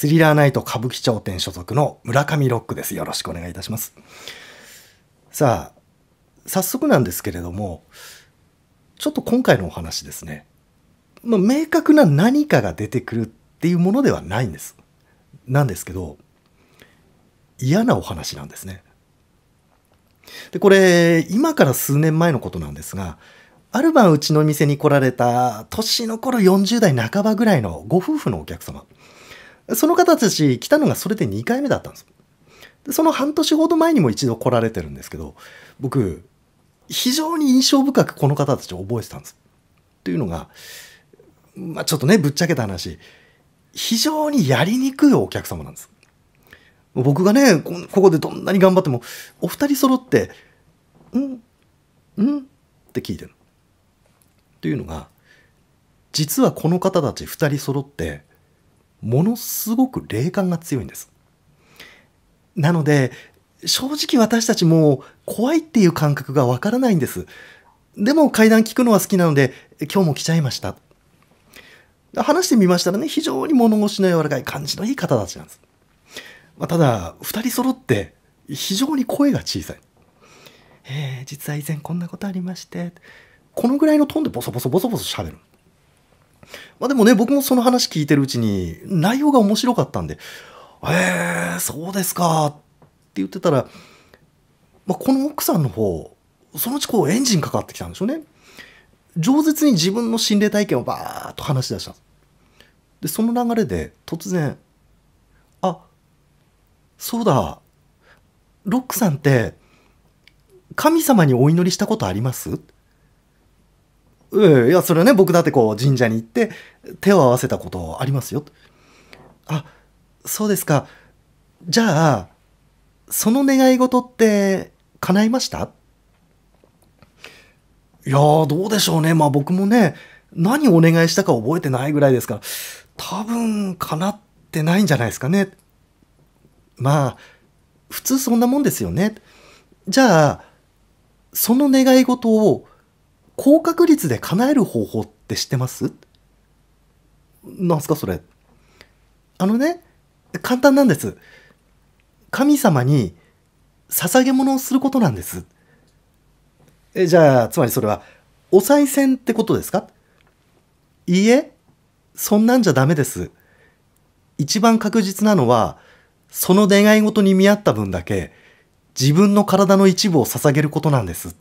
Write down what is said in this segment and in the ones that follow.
スリラーナイト歌舞伎町店所属の村上ロックです。よろしくお願いいたします。さあ、早速なんですけれども、ちょっと今回のお話ですね、まあ、明確な何かが出てくるっていうものではないんです。なんですけど、嫌なお話なんですね。で、これ、今から数年前のことなんですが、ある晩うちの店に来られた、年の頃40代半ばぐらいのご夫婦のお客様。その方たち来たのがそれで2回目だったんです。でその半年ほど前にも一度来られてるんですけど、僕、非常に印象深くこの方たちを覚えてたんです。というのが、まあ、ちょっとね、ぶっちゃけた話、非常にやりにくいお客様なんです。僕がね、ここでどんなに頑張っても、お二人揃って、んんって聞いてる。というのが、実はこの方たち二人揃ってものすごく霊感が強いんです。なので、正直私たちも怖いっていう感覚がわからないんです。でも階段聞くのは好きなので、今日も来ちゃいました。話してみましたらね、非常に物腰の柔らかい感じのいい方たちなんです。まあ、ただ、2人揃って非常に声が小さい。えー、実は以前こんなことありまして、このぐらいのトーンでボソボソボソボソ喋る。まあでもね、僕もその話聞いてるうちに、内容が面白かったんで、えー、そうですかって言ってたら、まあ、この奥さんの方、そのうちこうエンジンかかってきたんでしょうね。饒舌に自分の心霊体験をバーッと話し出したでその流れで突然「あそうだロックさんって神様にお祈りしたことあります?」うん、いや、それはね、僕だってこう、神社に行って、手を合わせたことありますよ。あ、そうですか。じゃあ、その願い事って、叶いましたいやどうでしょうね。まあ僕もね、何をお願いしたか覚えてないぐらいですから、多分、叶ってないんじゃないですかね。まあ、普通そんなもんですよね。じゃあ、その願い事を、高確率で叶える方法って知ってますなんすかそれ。あのね、簡単なんです。神様に捧げ物をすることなんです。えじゃあ、つまりそれは、お賽銭ってことですかいいえ、そんなんじゃダメです。一番確実なのは、その願い事に見合った分だけ、自分の体の一部を捧げることなんです。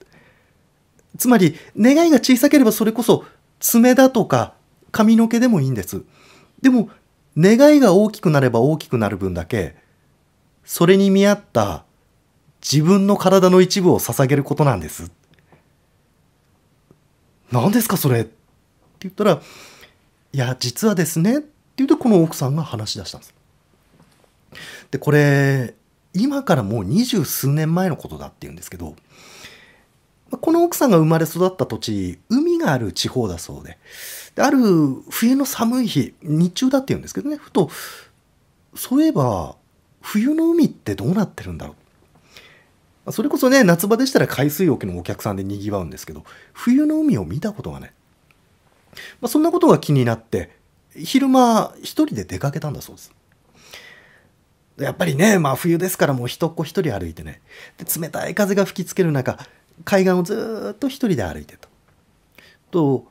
つまり願いが小さければそれこそ爪だとか髪の毛でもいいんです。でも願いが大きくなれば大きくなる分だけそれに見合った自分の体の一部を捧げることなんです。何ですかそれって言ったら「いや実はですね」って言うとこの奥さんが話し出したんです。でこれ今からもう二十数年前のことだって言うんですけどこの奥さんが生まれ育った土地、海がある地方だそうで、である冬の寒い日、日中だって言うんですけどね、ふと、そういえば、冬の海ってどうなってるんだろう。それこそね、夏場でしたら海水浴のお客さんで賑わうんですけど、冬の海を見たことがない。まあ、そんなことが気になって、昼間一人で出かけたんだそうです。やっぱりね、まあ冬ですからもう人っ子一人歩いてね、で冷たい風が吹きつける中、海岸をずっと一人で歩いてと。と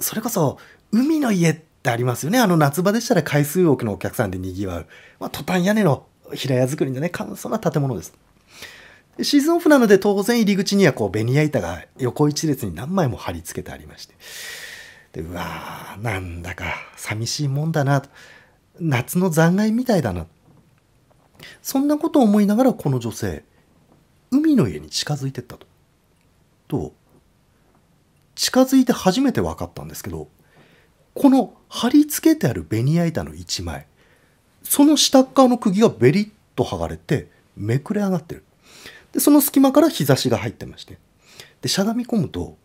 それこそ海の家ってありますよねあの夏場でしたら回数多くのお客さんでにぎわう、まあ、トタン屋根の平屋造りのね簡素な建物です。シーズンオフなので当然入り口にはこうベニヤ板が横一列に何枚も貼り付けてありましてでうわーなんだか寂しいもんだなと夏の残骸みたいだなそんなことを思いながらこの女性海の家に近づいてったと。と、近づいて初めて分かったんですけど、この貼り付けてあるベニヤ板の1枚、その下側の釘がベリッと剥がれて、めくれ上がってる。で、その隙間から日差しが入ってまして。で、しゃがみ込むと、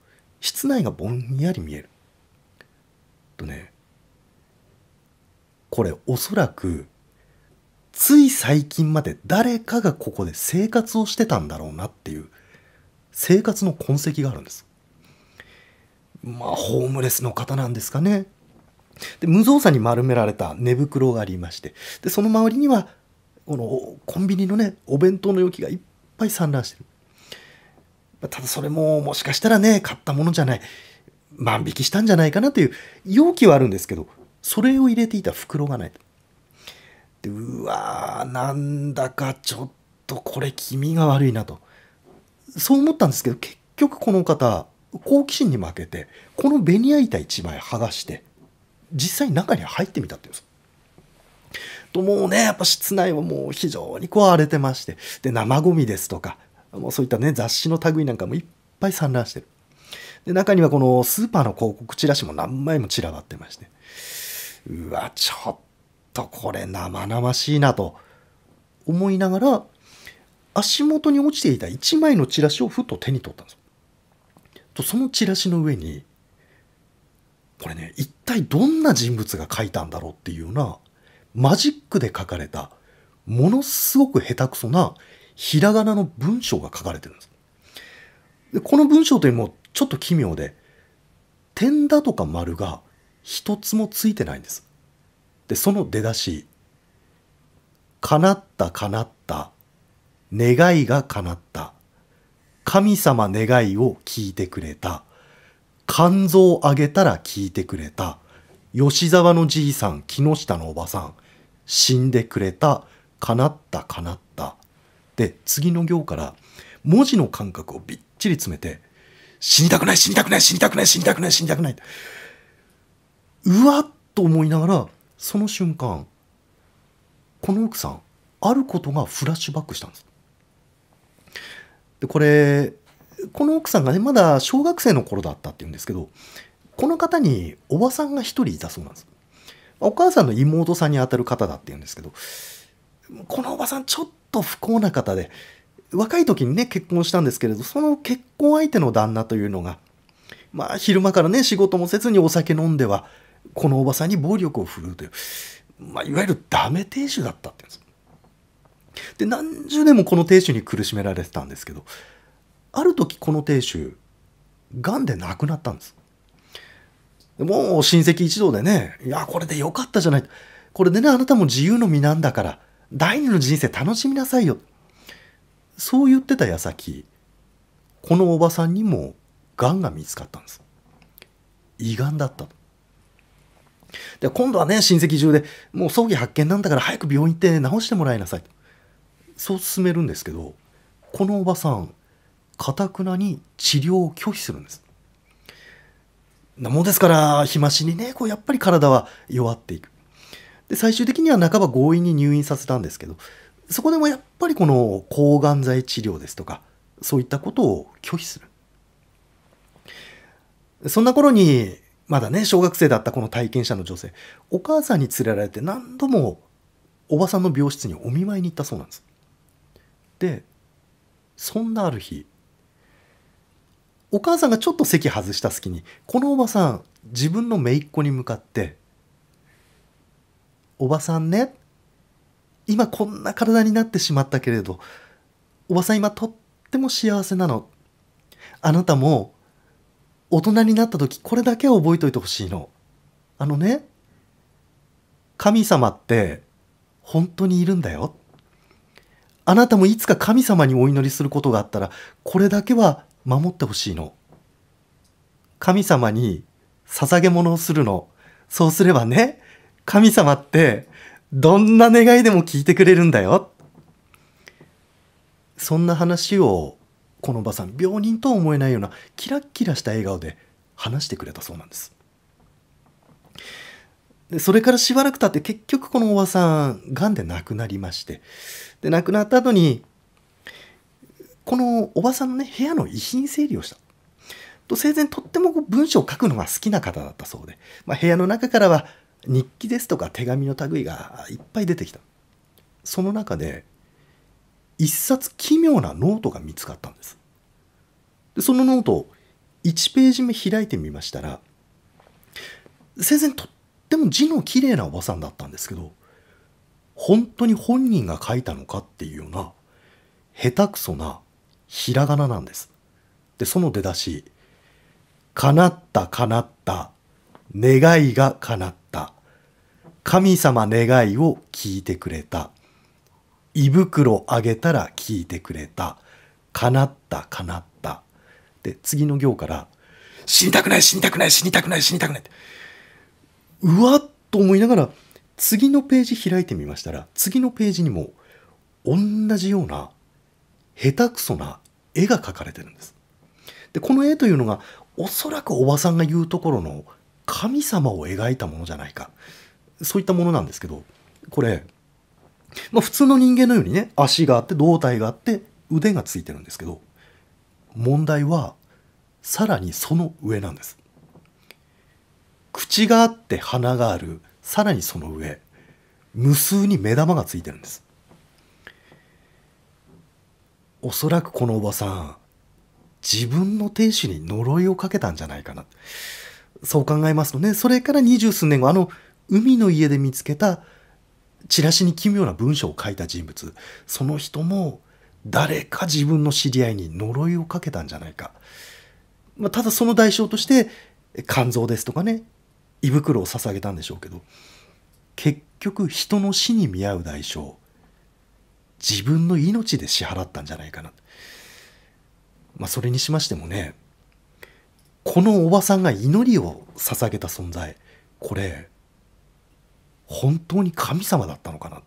室内がぼんやり見える。とね、これおそらくつい最近まで誰かがここで生活をしてたんだろうなっていう生活の痕跡があるんですまあホームレスの方なんですかねで無造作に丸められた寝袋がありましてでその周りにはこのコンビニのねお弁当の容器がいっぱい散乱してるただそれももしかしたらね買ったものじゃない万引きしたんじゃないかなという容器はあるんですけどそれを入れていた袋がないとってうわーなんだかちょっとこれ気味が悪いなとそう思ったんですけど結局この方好奇心に負けてこのベニヤ板1枚剥がして実際中に入ってみたっていうんですともうねやっぱ室内はもう非常にこう荒れてましてで生ゴミですとかもうそういったね雑誌の類なんかもいっぱい散乱してるで中にはこのスーパーの広告チラシも何枚も散らばってましてうわちょっととこれ生々しいなと思いながら足元に落ちていた1枚のチラシをふっと手に取ったんですとそのチラシの上にこれね一体どんな人物が書いたんだろうっていうようなマジックで書かれたものすごく下手くそなひらがなの文章が書かれてるんです。でこの文章というのもちょっと奇妙で点だとか丸が一つもついてないんです。でその出だし「叶った叶った願いが叶った神様願いを聞いてくれた肝臓をあげたら聞いてくれた吉沢のじいさん木下のおばさん死んでくれた叶った叶った」で次の行から文字の感覚をびっちり詰めて「死にたくない死にたくない死にたくない死にたくない死にたくない」うわっと思いながらその瞬間この奥さんあることがフラッシュバックしたんです。でこれこの奥さんがねまだ小学生の頃だったっていうんですけどこの方におばさんが1人いたそうなんです。お母さんの妹さんにあたる方だっていうんですけどこのおばさんちょっと不幸な方で若い時にね結婚したんですけれどその結婚相手の旦那というのがまあ昼間からね仕事もせずにお酒飲んではこのおばさんに暴力を振るうという、まあ、いわゆるダメ亭主だったって言うんです。で何十年もこの亭主に苦しめられてたんですけどある時この亭主がんで亡くなったんです。もう親戚一同でね「いやこれでよかったじゃない」これでねあなたも自由の身なんだから第二の人生楽しみなさいよそう言ってた矢先このおばさんにもがんが見つかったんです胃がんだったとで今度はね親戚中でもう葬儀発見なんだから早く病院行って治してもらいなさいとそう勧めるんですけどこのおばさんかたくなに治療を拒否するんです。なもんですから日増しにねこうやっぱり体は弱っていく。で最終的には半ば強引に入院させたんですけどそこでもやっぱりこの抗がん剤治療ですとかそういったことを拒否する。そんな頃にまだね、小学生だったこの体験者の女性、お母さんに連れられて何度もおばさんの病室にお見舞いに行ったそうなんです。で、そんなある日、お母さんがちょっと席外した隙に、このおばさん、自分の姪っ子に向かって、おばさんね、今こんな体になってしまったけれど、おばさん今とっても幸せなの。あなたも大人になった時これだけは覚えといてほしいの。あのね神様って本当にいるんだよ。あなたもいつか神様にお祈りすることがあったらこれだけは守ってほしいの。神様に捧げ物をするの。そうすればね神様ってどんな願いでも聞いてくれるんだよ。そんな話をこのおばさん病人とは思えないようなキラッキラした笑顔で話してくれたそうなんですでそれからしばらく経って結局このおばさんがんで亡くなりましてで亡くなった後にこのおばさんのね部屋の遺品整理をしたと生前とっても文章を書くのが好きな方だったそうで、まあ、部屋の中からは日記ですとか手紙の類がいっぱい出てきたその中で一冊奇妙なノートが見つかったんですでそのノートを1ページ目開いてみましたら生前とっても字の綺麗なおばさんだったんですけど本当に本人が書いたのかっていうような下手くそなひらがななんですでその出だし「かなったかなった願いがかなった」神様願いを聞いてくれた。胃袋あげたら聞いてくれた。かなったかなった。で、次の行から、死にたくない死にたくない死にたくない死にたくないって。うわっと思いながら、次のページ開いてみましたら、次のページにも、同じような、下手くそな絵が描かれてるんです。で、この絵というのが、おそらくおばさんが言うところの神様を描いたものじゃないか。そういったものなんですけど、これ、まあ、普通の人間のようにね足があって胴体があって腕がついてるんですけど問題はさらにその上なんです口があって鼻があるさらにその上無数に目玉がついてるんですおそらくこのおばさん自分の亭主に呪いをかけたんじゃないかなそう考えますとねそれから二十数年後あの海の家で見つけたチラシに奇妙な文章を書いた人物その人も誰か自分の知り合いに呪いをかけたんじゃないか、まあ、ただその代償として肝臓ですとかね胃袋を捧げたんでしょうけど結局人の死に見合う代償自分の命で支払ったんじゃないかな、まあ、それにしましてもねこのおばさんが祈りを捧げた存在これ本当に神様だったのかな。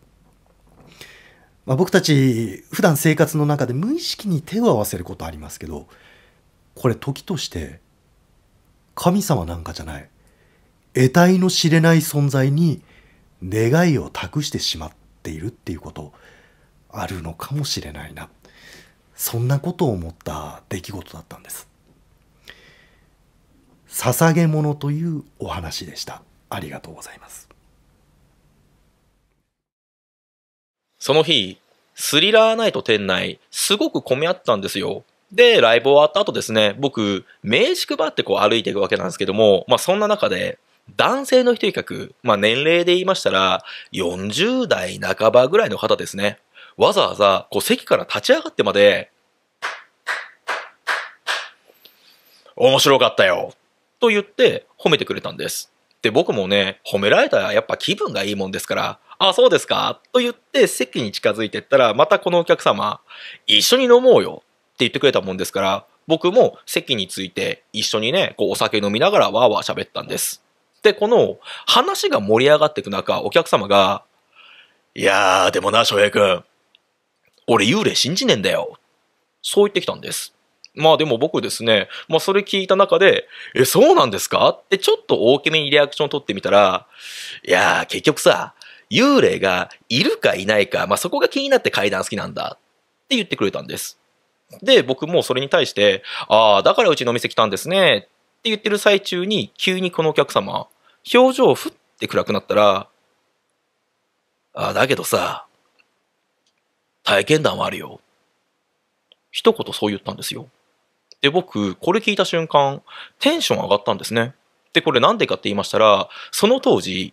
まあ、僕たち普段生活の中で無意識に手を合わせることありますけどこれ時として神様なんかじゃない得体の知れない存在に願いを託してしまっているっていうことあるのかもしれないなそんなことを思った出来事だったんです捧げ物というお話でしたありがとうございますその日、スリラーナイト店内、すごく混み合ったんですよ。で、ライブ終わった後ですね、僕、名刺配ってこう歩いていくわけなんですけども、まあそんな中で、男性の一人客、まあ年齢で言いましたら、40代半ばぐらいの方ですね。わざわざ、こう席から立ち上がってまで、面白かったよと言って褒めてくれたんです。で、僕もね、褒められたらやっぱ気分がいいもんですから、あ、そうですかと言って席に近づいてったら、またこのお客様、一緒に飲もうよって言ってくれたもんですから、僕も席について一緒にね、こうお酒飲みながらわーわー喋ったんです。で、この話が盛り上がっていく中、お客様が、いやー、でもな、翔平くん、俺幽霊信じねえんだよ。そう言ってきたんです。まあでも僕ですね、まあそれ聞いた中で、え、そうなんですかってちょっと大きめにリアクション取ってみたら、いやー結局さ、幽霊がいるかいないか、まあ、そこが気になって階段好きなんだって言ってくれたんです。で、僕もそれに対して、ああ、だからうちのお店来たんですねって言ってる最中に、急にこのお客様、表情をふって暗くなったら、ああ、だけどさ、体験談はあるよ。一言そう言ったんですよ。で、僕、これ聞いた瞬間、テンション上がったんですね。で、これなんでかって言いましたら、その当時、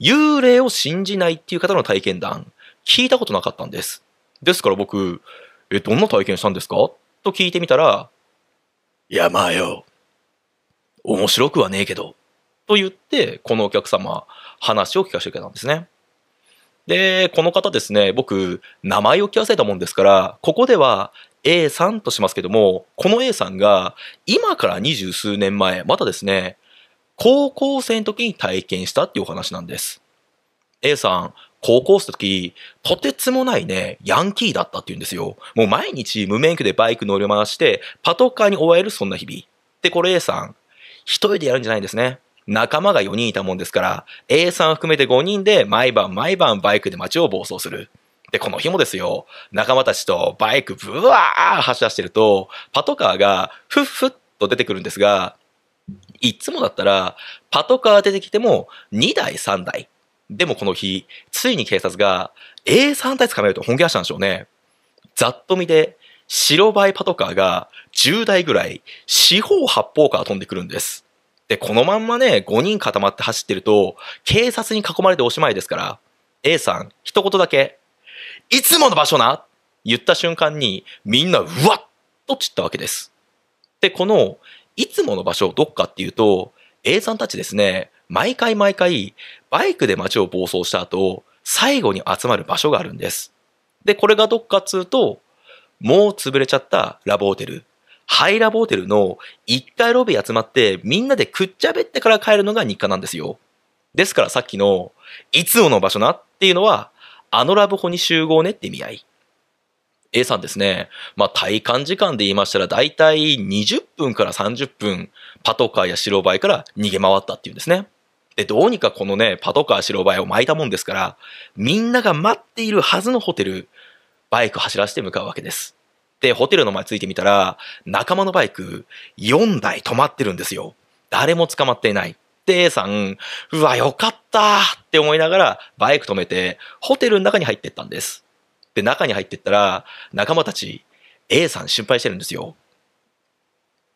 幽霊を信じないっていう方の体験談、聞いたことなかったんです。ですから僕、え、どんな体験したんですかと聞いてみたら、いや、まあよ、面白くはねえけど、と言って、このお客様、話を聞かせてくれたんですね。で、この方ですね、僕、名前を聞かせたもんですから、ここでは A さんとしますけども、この A さんが、今から二十数年前、またですね、高校生の時に体験したっていうお話なんです。A さん、高校生の時、とてつもないね、ヤンキーだったっていうんですよ。もう毎日無免許でバイク乗り回して、パトカーに追われるそんな日々。で、これ A さん、一人でやるんじゃないんですね。仲間が4人いたもんですから、A さん含めて5人で毎晩毎晩バイクで街を暴走する。で、この日もですよ、仲間たちとバイクブワー発車してると、パトカーがフッフッと出てくるんですが、いつもだったら、パトカー出てきても2台3台。でもこの日、ついに警察が A3 体捕まえると本気出したんでしょうね。ざっと見で、白バイパトカーが10台ぐらい四方八方から飛んでくるんです。で、このまんまね、5人固まって走ってると、警察に囲まれておしまいですから、A さん、一言だけ、いつもの場所な言った瞬間に、みんな、うわっと散ったわけです。で、このいつもの場所どっかっていうと、A さんたちですね、毎回毎回、バイクで街を暴走した後、最後に集まる場所があるんです。で、これがどっかっつうと、もう潰れちゃったラブホテル、ハイラボホテルの1階ロビー集まってみんなでくっちゃべってから帰るのが日課なんですよ。ですからさっきの、いつもの場所なっていうのは、あのラブホに集合ねって意味合い。A さんですね、まあ、体感時間で言いましたら、大体20分から30分、パトカーや白バイから逃げ回ったっていうんですね。で、どうにかこのね、パトカー白バイを巻いたもんですから、みんなが待っているはずのホテル、バイク走らせて向かうわけです。で、ホテルの前ついてみたら、仲間のバイク4台止まってるんですよ。誰も捕まっていない。で、A さん、うわ、よかったって思いながら、バイク止めて、ホテルの中に入ってったんです。で、中に入ってったら、仲間たち、A さん心配してるんですよ。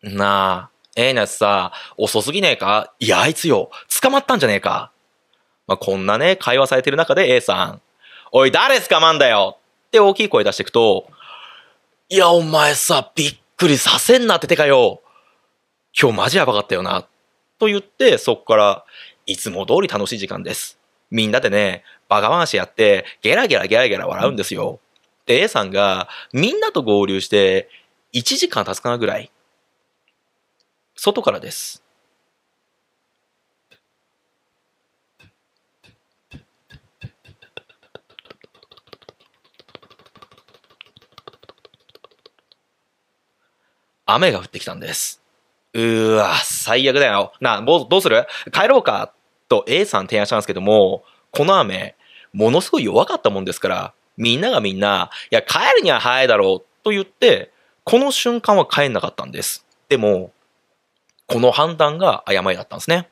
なあ、A のやつさ、遅すぎねえかいや、あいつよ、捕まったんじゃねえか。まあ、こんなね、会話されてる中で A さん、おい、誰捕まんだよって大きい声出していくと、いや、お前さ、びっくりさせんなっててかよ。今日マジやばかったよな。と言って、そっから、いつも通り楽しい時間です。みんなでね、バカ話やって、ゲラゲラゲラゲラ笑うんですよ。で、A さんが、みんなと合流して、1時間経つかなぐらい。外からです。雨が降ってきたんです。うーわ、最悪だよ。なあ、どうする帰ろうかと A さん提案したんですけども、この雨、ものすごい弱かったもんですから、みんながみんな、いや、帰るには早いだろうと言って、この瞬間は帰んなかったんです。でも、この判断が誤りだったんですね。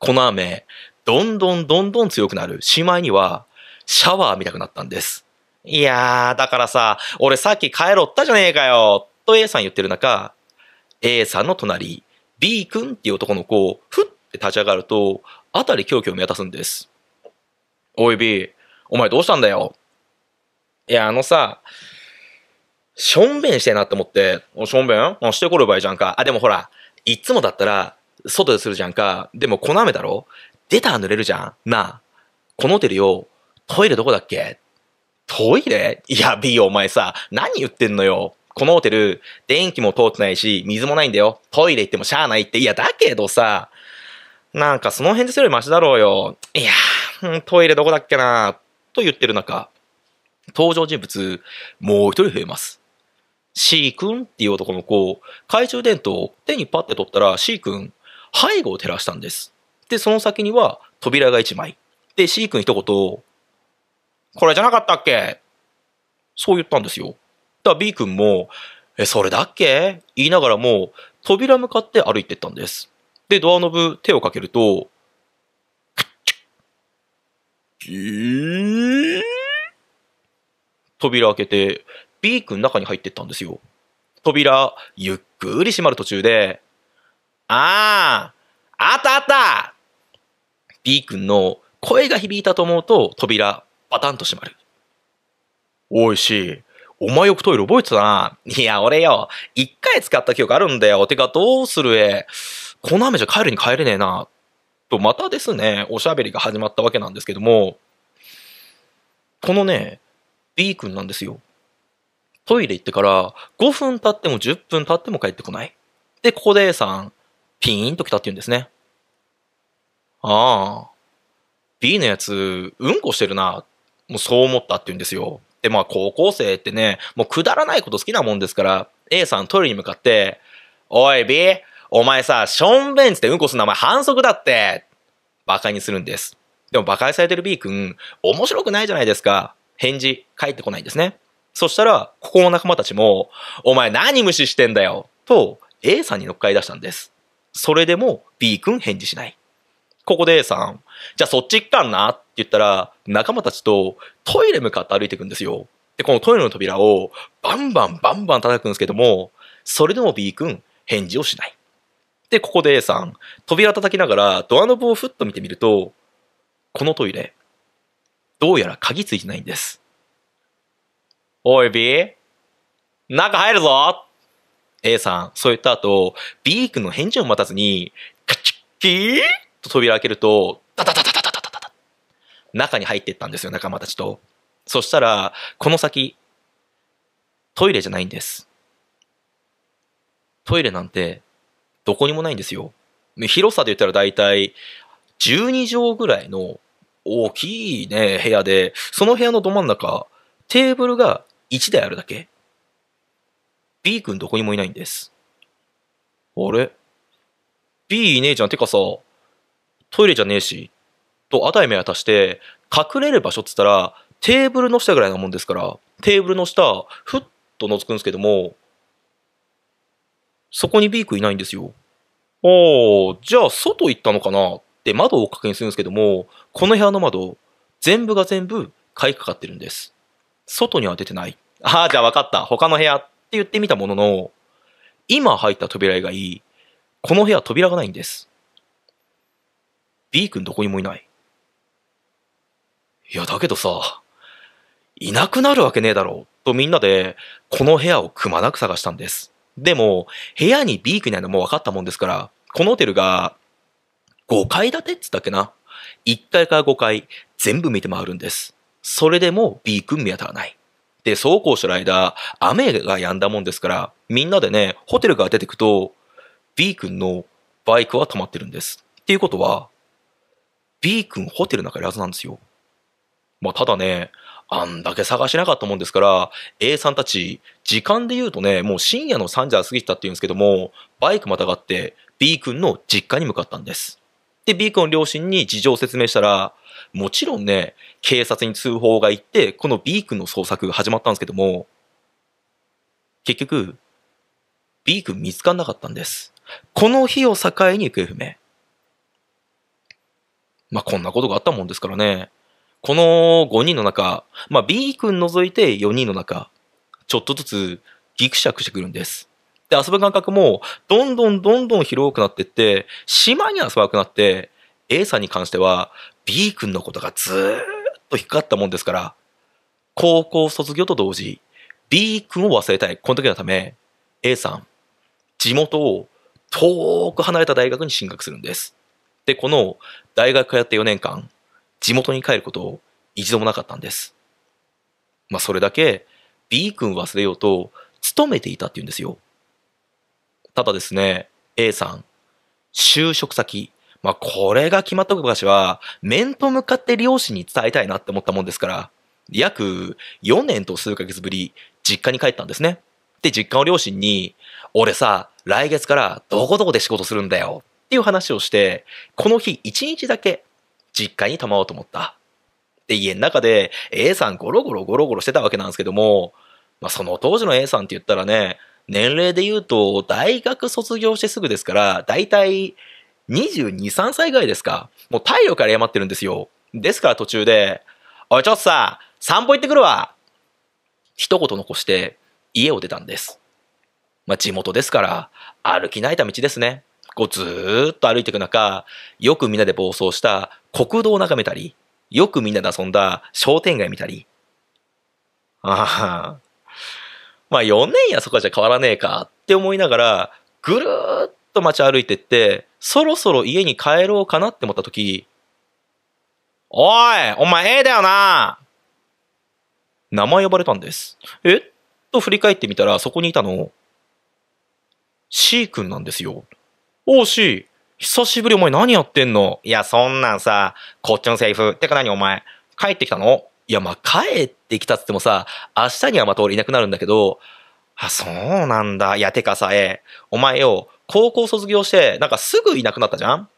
この雨、どんどんどんどん強くなる。しまいには、シャワー見たくなったんです。いやー、だからさ、俺さっき帰ろったじゃねえかよ、と A さん言ってる中、A さんの隣、B 君っていう男の子、ふっって立ち上がると、たり狂気を見渡すんです。おい B、お前どうしたんだよ。いや、あのさ、しょんべんしてなって思って、しょんべんしてこればいいじゃんか。あ、でもほら、いつもだったら、外でするじゃんか。でも、この雨だろ出たら濡れるじゃん。なあ。このホテルよ。トイレどこだっけトイレいや、B お前さ、何言ってんのよ。このホテル、電気も通ってないし、水もないんだよ。トイレ行ってもしゃあないって。いや、だけどさ、なんかその辺ですよりマシだろうよ。いやー、トイレどこだっけなと言ってる中、登場人物、もう一人増えます。C 君っていう男の子、懐中電灯を手にパッて取ったら C 君、背後を照らしたんです。で、その先には扉が一枚。で、C 君一言、これじゃなかったっけそう言ったんですよ。だから B 君も、え、それだっけ言いながらも、扉向かって歩いてったんです。で、ドアノブ手をかけると、扉開けて、B ー君中に入ってったんですよ。扉、ゆっくり閉まる途中で、あー、あったあった !B 君の声が響いたと思うと、扉、パタンと閉まる。おいしい。お前よくトイレ覚えてたな。いや、俺よ、一回使った記憶あるんだよ。てか、どうするえ。この雨じゃ帰るに帰れねえな、と、またですね、おしゃべりが始まったわけなんですけども、このね、B 君なんですよ。トイレ行ってから5分経っても10分経っても帰ってこない。で、ここで A さん、ピーンと来たって言うんですね。ああ、B のやつ、うんこしてるな。もうそう思ったって言うんですよ。で、まあ高校生ってね、もうくだらないこと好きなもんですから、A さんトイレに向かって、おい B、お前さ、ションベンツってうんこすんのお前反則だって。馬鹿にするんです。でも馬鹿にされてる B 君、面白くないじゃないですか。返事、返ってこないんですね。そしたら、ここの仲間たちも、お前何無視してんだよと A さんに乗っかい出したんです。それでも B 君返事しない。ここで A さん、じゃあそっち行っかんなって言ったら、仲間たちとトイレ向かって歩いていくんですよ。で、このトイレの扉をバンバンバンバン叩くんですけども、それでも B 君返事をしない。で、ここで A さん、扉叩きながらドアノブをふっと見てみると、このトイレ、どうやら鍵ついてないんです。おい B、中入るぞ !A さん、そう言った後、B 君の返事を待たずに、カチッキーと扉開けると、タタタタタタタタタ中に入っていったんですよ、仲間たちと。そしたら、この先、トイレじゃないんです。トイレなんてどこにもないんですよ。広さで言ったら大体12畳ぐらいの大きいね、部屋で、その部屋のど真ん中、テーブルが1台あるだけ。B 君どこにもいないんです。あれ ?B いねえじゃん。てかさ、トイレじゃねえし。と、あたい目を足して、隠れる場所っつったら、テーブルの下ぐらいなもんですから、テーブルの下、ふっと覗くんですけども、そこに B 君いないんですよ。ああ、じゃあ外行ったのかなって窓を確認するんですけども、この部屋の窓、全部が全部買いかかってるんです。外には出てない。ああ、じゃあ分かった。他の部屋って言ってみたものの、今入った扉以外、この部屋扉がないんです。B 君どこにもいない。いや、だけどさ、いなくなるわけねえだろう、とみんなで、この部屋をくまなく探したんです。でも、部屋に B 君やないのも分かったもんですから、このホテルが、5階建てっつったっけな ?1 階から5階、全部見て回るんです。それでも B 君見当たらない。で、そうこうしてる間、雨が止んだもんですから、みんなでね、ホテルから出てくと、B 君のバイクは止まってるんです。っていうことは、B 君ホテルの中にあるはずなんですよ。まあ、ただね、あんだけ探しなかったもんですから、A さんたち、時間で言うとね、もう深夜の3時は過ぎてたって言うんですけども、バイクまたがって B 君の実家に向かったんです。で、B 君の両親に事情を説明したら、もちろんね、警察に通報が行って、この B 君の捜索が始まったんですけども、結局、B 君見つかんなかったんです。この日を境に行方不明。まあ、こんなことがあったもんですからね。この5人の中、まあ、B 君除いて4人の中、ちょっとずつギクシャクしてくるんです。で、遊ぶ感覚も、どんどんどんどん広くなっていって、島に遊ばなくなって、A さんに関しては、B 君のことがずーっと引っかかったもんですから、高校卒業と同時、B 君を忘れたい。この時のため、A さん、地元を遠く離れた大学に進学するんです。で、この大学通って4年間、地元に帰ること一度もなかったんです。まあそれだけ B 君忘れようと勤めていたっていうんですよ。ただですね、A さん、就職先、まあこれが決まった昔は、面と向かって両親に伝えたいなって思ったもんですから、約4年と数ヶ月ぶり、実家に帰ったんですね。で、実家の両親に、俺さ、来月からどこどこで仕事するんだよっていう話をして、この日1日だけ実家に泊まうと思った。で、家の中で A さんゴロゴロゴロゴロしてたわけなんですけども、まあ、その当時の A さんって言ったらね、年齢で言うと、大学卒業してすぐですから、だいたい22、3歳ぐらいですか。もう体力から謝ってるんですよ。ですから途中で、おい、ちょっとさ、散歩行ってくるわ一言残して、家を出たんです。まあ、地元ですから、歩き慣れた道ですね。こうずーっと歩いていく中、よくみんなで暴走した国道を眺めたり、よくみんなで遊んだ商店街見たり。ああ。まあ4年やそこじゃ変わらねえかって思いながら、ぐるーっと街歩いてって、そろそろ家に帰ろうかなって思った時、おいお前ええだよな名前呼ばれたんです。えっと振り返ってみたらそこにいたの、C 君なんですよ。おうし、久しぶりお前何やってんのいや、そんなんさ、こっちのセリフ。てか何お前、帰ってきたのいや、まあ、帰ってきたっつってもさ、明日にはまた俺いなくなるんだけど、あ、そうなんだ。いや、てかさ、えー、お前よ、高校卒業して、なんかすぐいなくなったじゃん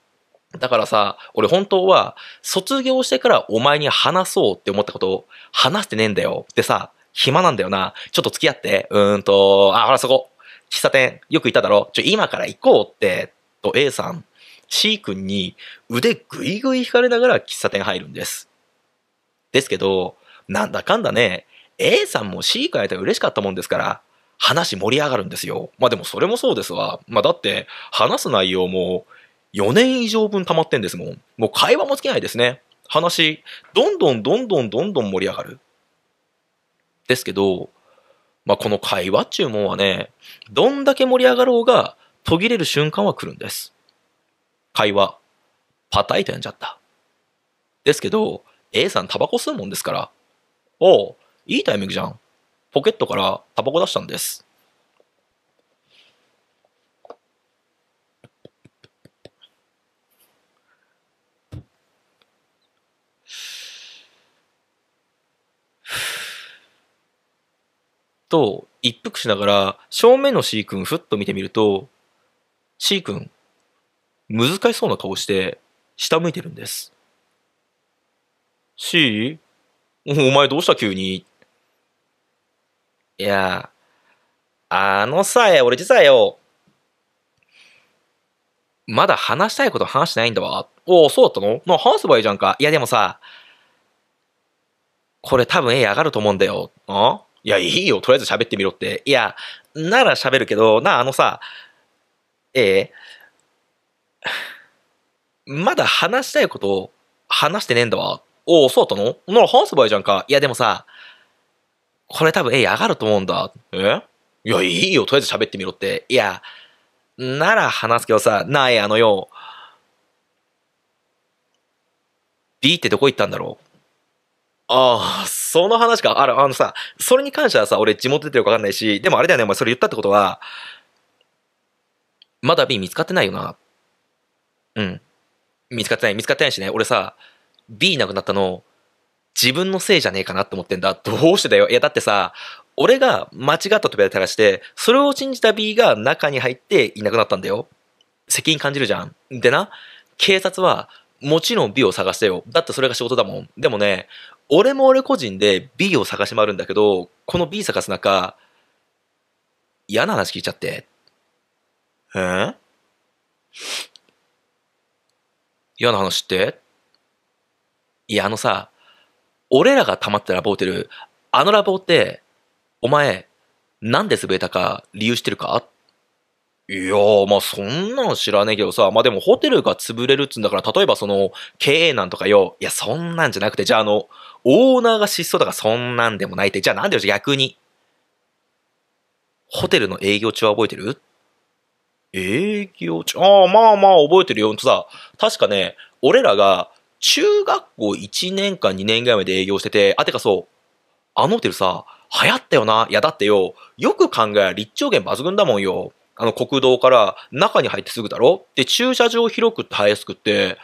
だからさ、俺本当は、卒業してからお前に話そうって思ったことを、話してねえんだよ。ってさ、暇なんだよな。ちょっと付き合って。うーんと、あ、ほらそこ。喫茶店、よく行っただろ。ちょ、今から行こうって、と A さん、C 君に腕ぐいぐい引かれながら喫茶店入るんです。ですけど、なんだかんだね、A さんも C 君やったら嬉しかったもんですから、話盛り上がるんですよ。まあでもそれもそうですわ。まあだって、話す内容も4年以上分溜まってんですもん。もう会話もつけないですね。話、どんどんどんどんどんどん盛り上がる。ですけど、まあこの会話っちゅうもんはね、どんだけ盛り上がろうが、途切れる瞬間は来るんです。会話、パタイとやんじゃった。ですけど、A さんタバコ吸うもんですから、おう、いいタイミングじゃん。ポケットからタバコ出したんです。と、一服しながら、正面の C 君ふっと見てみると、C 君、難しそうな顔して、下向いてるんです。C? お前どうした急に。いや、あのさ、俺実はよ、まだ話したいこと話してないんだわ。おお、そうだったのな、話せばいいじゃんか。いや、でもさ、これ多分絵上がると思うんだよ。あいや、いいよ。とりあえず喋ってみろって。いや、なら喋るけど、な、あのさ、えまだ話したいことを話してねえんだわ。おお、そうだったのなら話せばいいじゃんか。いや、でもさ、これ多分、A 上がると思うんだ。えいや、いいよ、とりあえず喋ってみろって。いや、なら話すけどさ、なえ、あのよ、B ってどこ行ったんだろうああ、その話か。あら、あのさ、それに関してはさ、俺地元出てるかわかんないし、でもあれだよね、お前それ言ったってことは、まだ B 見つかってないよな。うん。見つかってない、見つかってないしね。俺さ、B なくなったの、自分のせいじゃねえかなって思ってんだ。どうしてだよ。いや、だってさ、俺が間違ったとべたらして、それを信じた B が中に入っていなくなったんだよ。責任感じるじゃん。でな、警察は、もちろん B を探してよ。だってそれが仕事だもん。でもね、俺も俺個人で B を探し回るんだけど、この B 探す中、嫌な話聞いちゃって。えー、嫌な話っていや、あのさ、俺らが溜まってラボーテル、あのラボって、お前、なんで潰れたか理由してるかいやー、まあそんなん知らねえけどさ、まあでもホテルが潰れるっつうんだから、例えばその、経営難とかよ、いやそんなんじゃなくて、じゃああの、オーナーが失踪とかそんなんでもないって、じゃあなんでよ、逆に。ホテルの営業中は覚えてる営業中、ああ、まあまあ覚えてるよ。ほんとさ、確かね、俺らが中学校1年間2年ぐらいまで営業してて、あ、てかそう、あのホテルさ、流行ったよな。いや、だってよ、よく考え立長条抜群だもんよ。あの国道から中に入ってすぐだろで、駐車場広くって早すくって、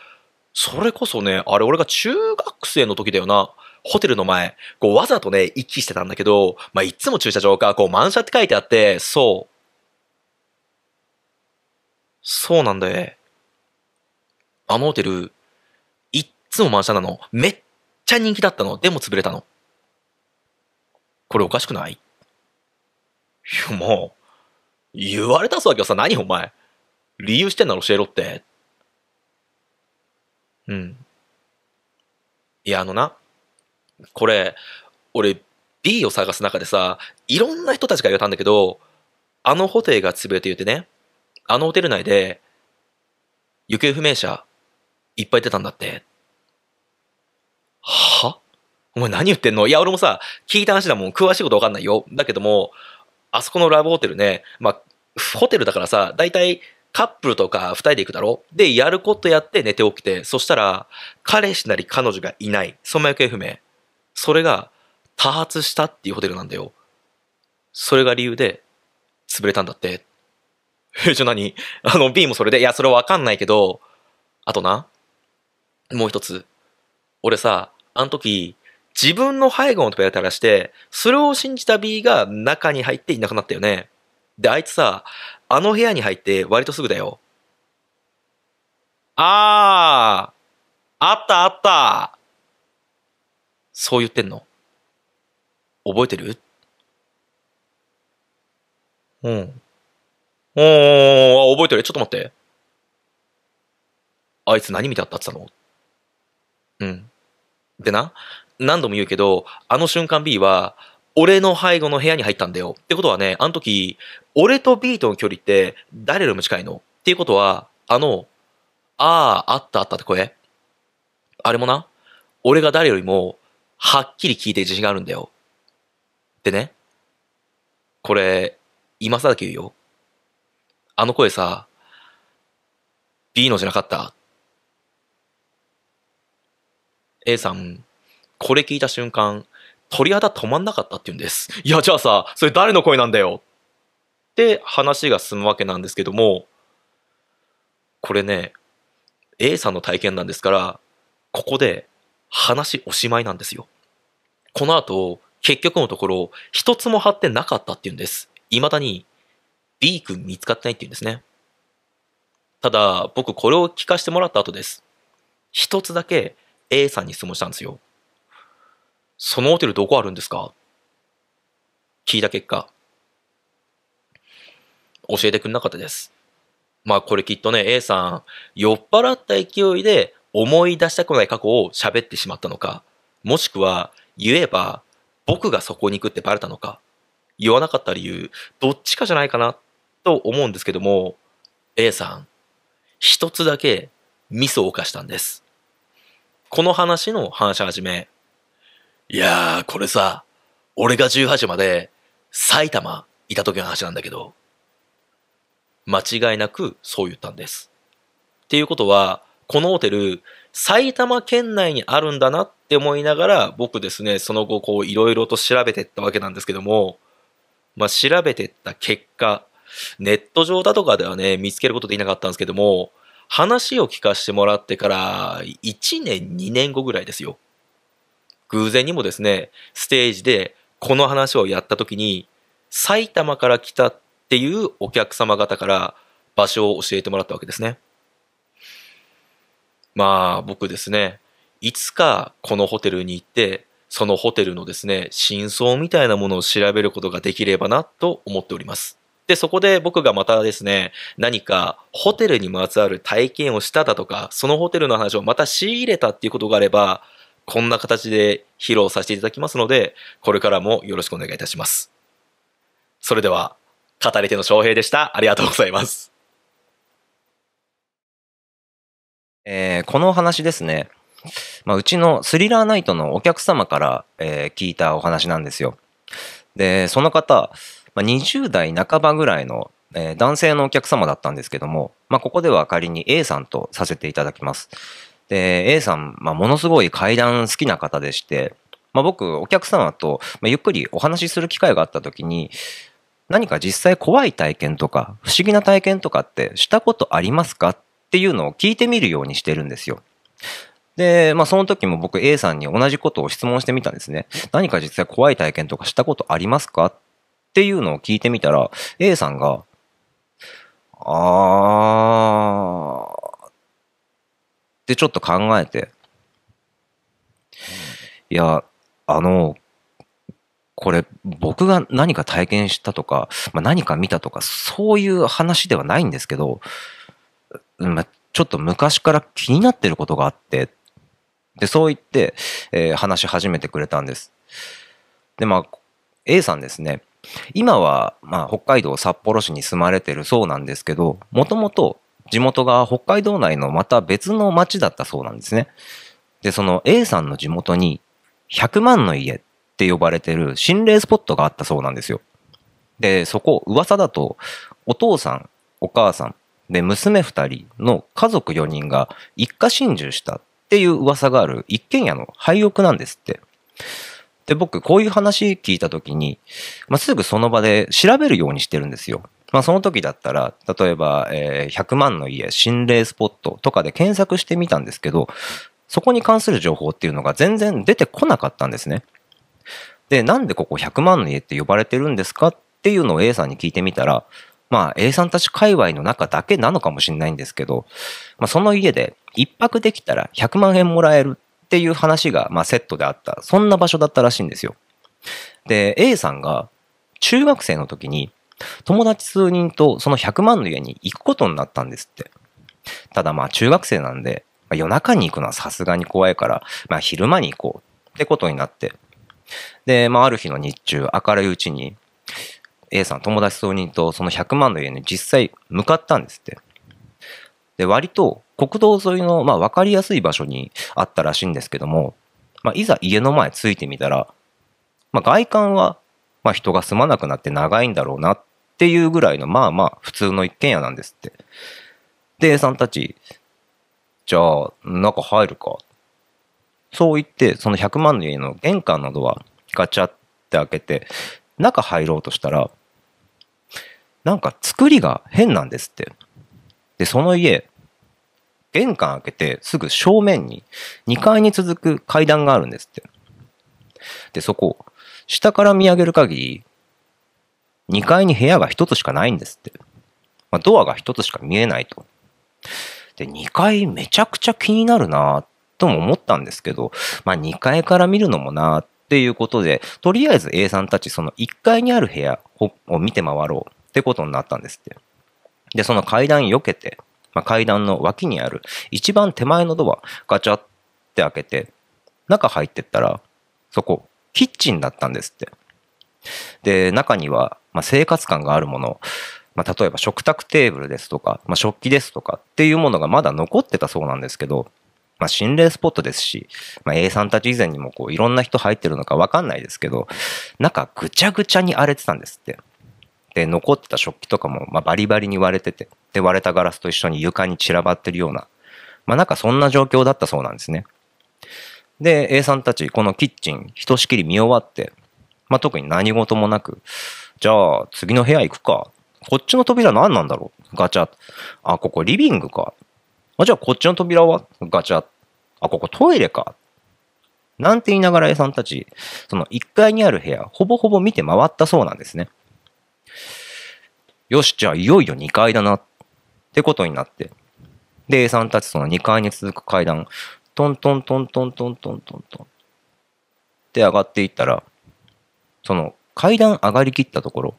それこそね、あれ俺が中学生の時だよな。ホテルの前、こうわざとね、行きしてたんだけど、まあ、いつも駐車場か、こう満車って書いてあって、そう、そうなんだよ。あのホテル、いっつも満車なの。めっちゃ人気だったの。でも潰れたの。これおかしくないいや、もう、言われたすわけはさ、何お前。理由してんなら教えろって。うん。いや、あのな、これ、俺、B を探す中でさ、いろんな人たちが言ったんだけど、あのホテルが潰れて言ってね、あのホテル内で、行方不明者、いっぱい出たんだって。はお前何言ってんのいや、俺もさ、聞いた話だもん。詳しいことわかんないよ。だけども、あそこのラブホテルね、まあ、ホテルだからさ、大体カップルとか2人で行くだろで、やることやって寝て起きて、そしたら、彼氏なり彼女がいない。その行方不明。それが多発したっていうホテルなんだよ。それが理由で、潰れたんだって。え、じゃな何あの、B もそれで、いや、それわかんないけど、あとな、もう一つ。俺さ、あの時、自分の背後のとこやたらして、それを信じた B が中に入っていなくなったよね。で、あいつさ、あの部屋に入って割とすぐだよ。あー、あったあった。そう言ってんの覚えてるうん。おー、覚えてるちょっと待って。あいつ何見てあったって言ったのうん。でな、何度も言うけど、あの瞬間 B は、俺の背後の部屋に入ったんだよ。ってことはね、あの時、俺と B との距離って誰よりも近いのっていうことは、あの、ああ、あったあったって声。あれもな、俺が誰よりも、はっきり聞いて自信があるんだよ。でね、これ、今更だけ言うよ。あの声さ、B のじゃなかった ?A さん、これ聞いた瞬間、鳥肌止まんなかったって言うんです。いや、じゃあさ、それ誰の声なんだよって話が進むわけなんですけども、これね、A さんの体験なんですから、ここで話おしまいなんですよ。この後、結局のところ、一つも貼ってなかったって言うんです。未だに君見つかってないって言うんですね。ただ、僕これを聞かせてもらった後です。一つだけ A さんに質問したんですよ。そのホテルどこあるんですか聞いた結果、教えてくれなかったです。まあこれきっとね、A さん、酔っ払った勢いで思い出したくない過去を喋ってしまったのか、もしくは言えば僕がそこに行くってバレたのか、言わなかった理由、どっちかじゃないかなっと思うんですけども、A さん、一つだけミスを犯したんです。この話の話し始め。いやー、これさ、俺が18まで埼玉いた時の話なんだけど、間違いなくそう言ったんです。っていうことは、このホテル、埼玉県内にあるんだなって思いながら、僕ですね、その後こういろいろと調べてったわけなんですけども、まあ調べてった結果、ネット上だとかではね、見つけることできなかったんですけども、話を聞かせてもらってから1年、2年後ぐらいですよ。偶然にもですね、ステージでこの話をやった時に、埼玉から来たっていうお客様方から場所を教えてもらったわけですね。まあ僕ですね、いつかこのホテルに行って、そのホテルのですね、真相みたいなものを調べることができればなと思っております。で、そこで僕がまたですね、何かホテルにまつわる体験をしただとか、そのホテルの話をまた仕入れたっていうことがあれば、こんな形で披露させていただきますので、これからもよろしくお願いいたします。それでは、語り手の翔平でした。ありがとうございます。えー、このお話ですね、まあ、うちのスリラーナイトのお客様から、えー、聞いたお話なんですよ。で、その方、まあ、20代半ばぐらいの、えー、男性のお客様だったんですけども、まあ、ここでは仮に A さんとさせていただきます。で、A さん、まあ、ものすごい階段好きな方でして、まあ、僕、お客様と、まあ、ゆっくりお話しする機会があった時に、何か実際怖い体験とか、不思議な体験とかってしたことありますかっていうのを聞いてみるようにしてるんですよ。で、まあその時も僕 A さんに同じことを質問してみたんですね。何か実際怖い体験とかしたことありますかっっていうのを聞いてみたら、A さんが、あー、ってちょっと考えて、いや、あの、これ僕が何か体験したとか、まあ、何か見たとか、そういう話ではないんですけど、まあ、ちょっと昔から気になってることがあって、で、そう言って、えー、話し始めてくれたんです。で、まあ、A さんですね、今は、まあ、北海道札幌市に住まれてるそうなんですけど、もともと地元が北海道内のまた別の町だったそうなんですね。で、その A さんの地元に100万の家って呼ばれてる心霊スポットがあったそうなんですよ。で、そこ、噂だと、お父さん、お母さん、で、娘2人の家族4人が一家心中したっていう噂がある一軒家の廃屋なんですって。で、僕、こういう話聞いた時に、まあ、すぐその場で調べるようにしてるんですよ。まあ、その時だったら、例えば、えー、100万の家、心霊スポットとかで検索してみたんですけど、そこに関する情報っていうのが全然出てこなかったんですね。で、なんでここ100万の家って呼ばれてるんですかっていうのを A さんに聞いてみたら、まあ A さんたち界隈の中だけなのかもしれないんですけど、まあその家で一泊できたら100万円もらえるっていう話が、まあ、セットであった、そんな場所だったらしいんですよ。で、A さんが中学生の時に友達数人とその100万の家に行くことになったんですって。ただまあ中学生なんで、まあ、夜中に行くのはさすがに怖いから、まあ昼間に行こうってことになって。で、まあある日の日中、明るいうちに A さん友達数人とその100万の家に実際向かったんですって。で、割と国道沿いの、まあ、分かりやすい場所にあったらしいんですけども、まあ、いざ家の前着いてみたら、まあ、外観は、まあ、人が住まなくなって長いんだろうなっていうぐらいの、まあまあ、普通の一軒家なんですって。で、A さんたち、じゃあ、中入るか。そう言って、その100万の家の玄関のドア、ガチャって開けて、中入ろうとしたら、なんか作りが変なんですって。で、その家、玄関開けてすぐ正面に2階に続く階段があるんですって。で、そこ、下から見上げる限り、2階に部屋が1つしかないんですって。まあ、ドアが1つしか見えないと。で、2階めちゃくちゃ気になるなとも思ったんですけど、まあ、2階から見るのもなっていうことで、とりあえず A さんたちその1階にある部屋を見て回ろうってことになったんですって。で、その階段避けて、まあ、階段の脇にある一番手前のドアガチャって開けて、中入ってったら、そこ、キッチンだったんですって。で、中には、まあ、生活感があるもの、まあ、例えば食卓テーブルですとか、まあ、食器ですとかっていうものがまだ残ってたそうなんですけど、まあ、心霊スポットですし、まあ、A さんたち以前にもこういろんな人入ってるのかわかんないですけど、中ぐちゃぐちゃに荒れてたんですって。で、残ってた食器とかも、まあ、バリバリに割れてて、で、割れたガラスと一緒に床に散らばってるような、まあ、なんかそんな状況だったそうなんですね。で、A さんたち、このキッチン、ひとしきり見終わって、まあ、特に何事もなく、じゃあ、次の部屋行くか。こっちの扉何なんだろうガチャ。あ、ここリビングか。あ、じゃあこっちの扉はガチャ。あ、ここトイレか。なんて言いながら A さんたち、その1階にある部屋、ほぼほぼ見て回ったそうなんですね。よし、じゃあいよいよ2階だなってことになって。で、A さんたちその2階に続く階段、トントントントントントントントンって上がっていったら、その階段上がりきったところ、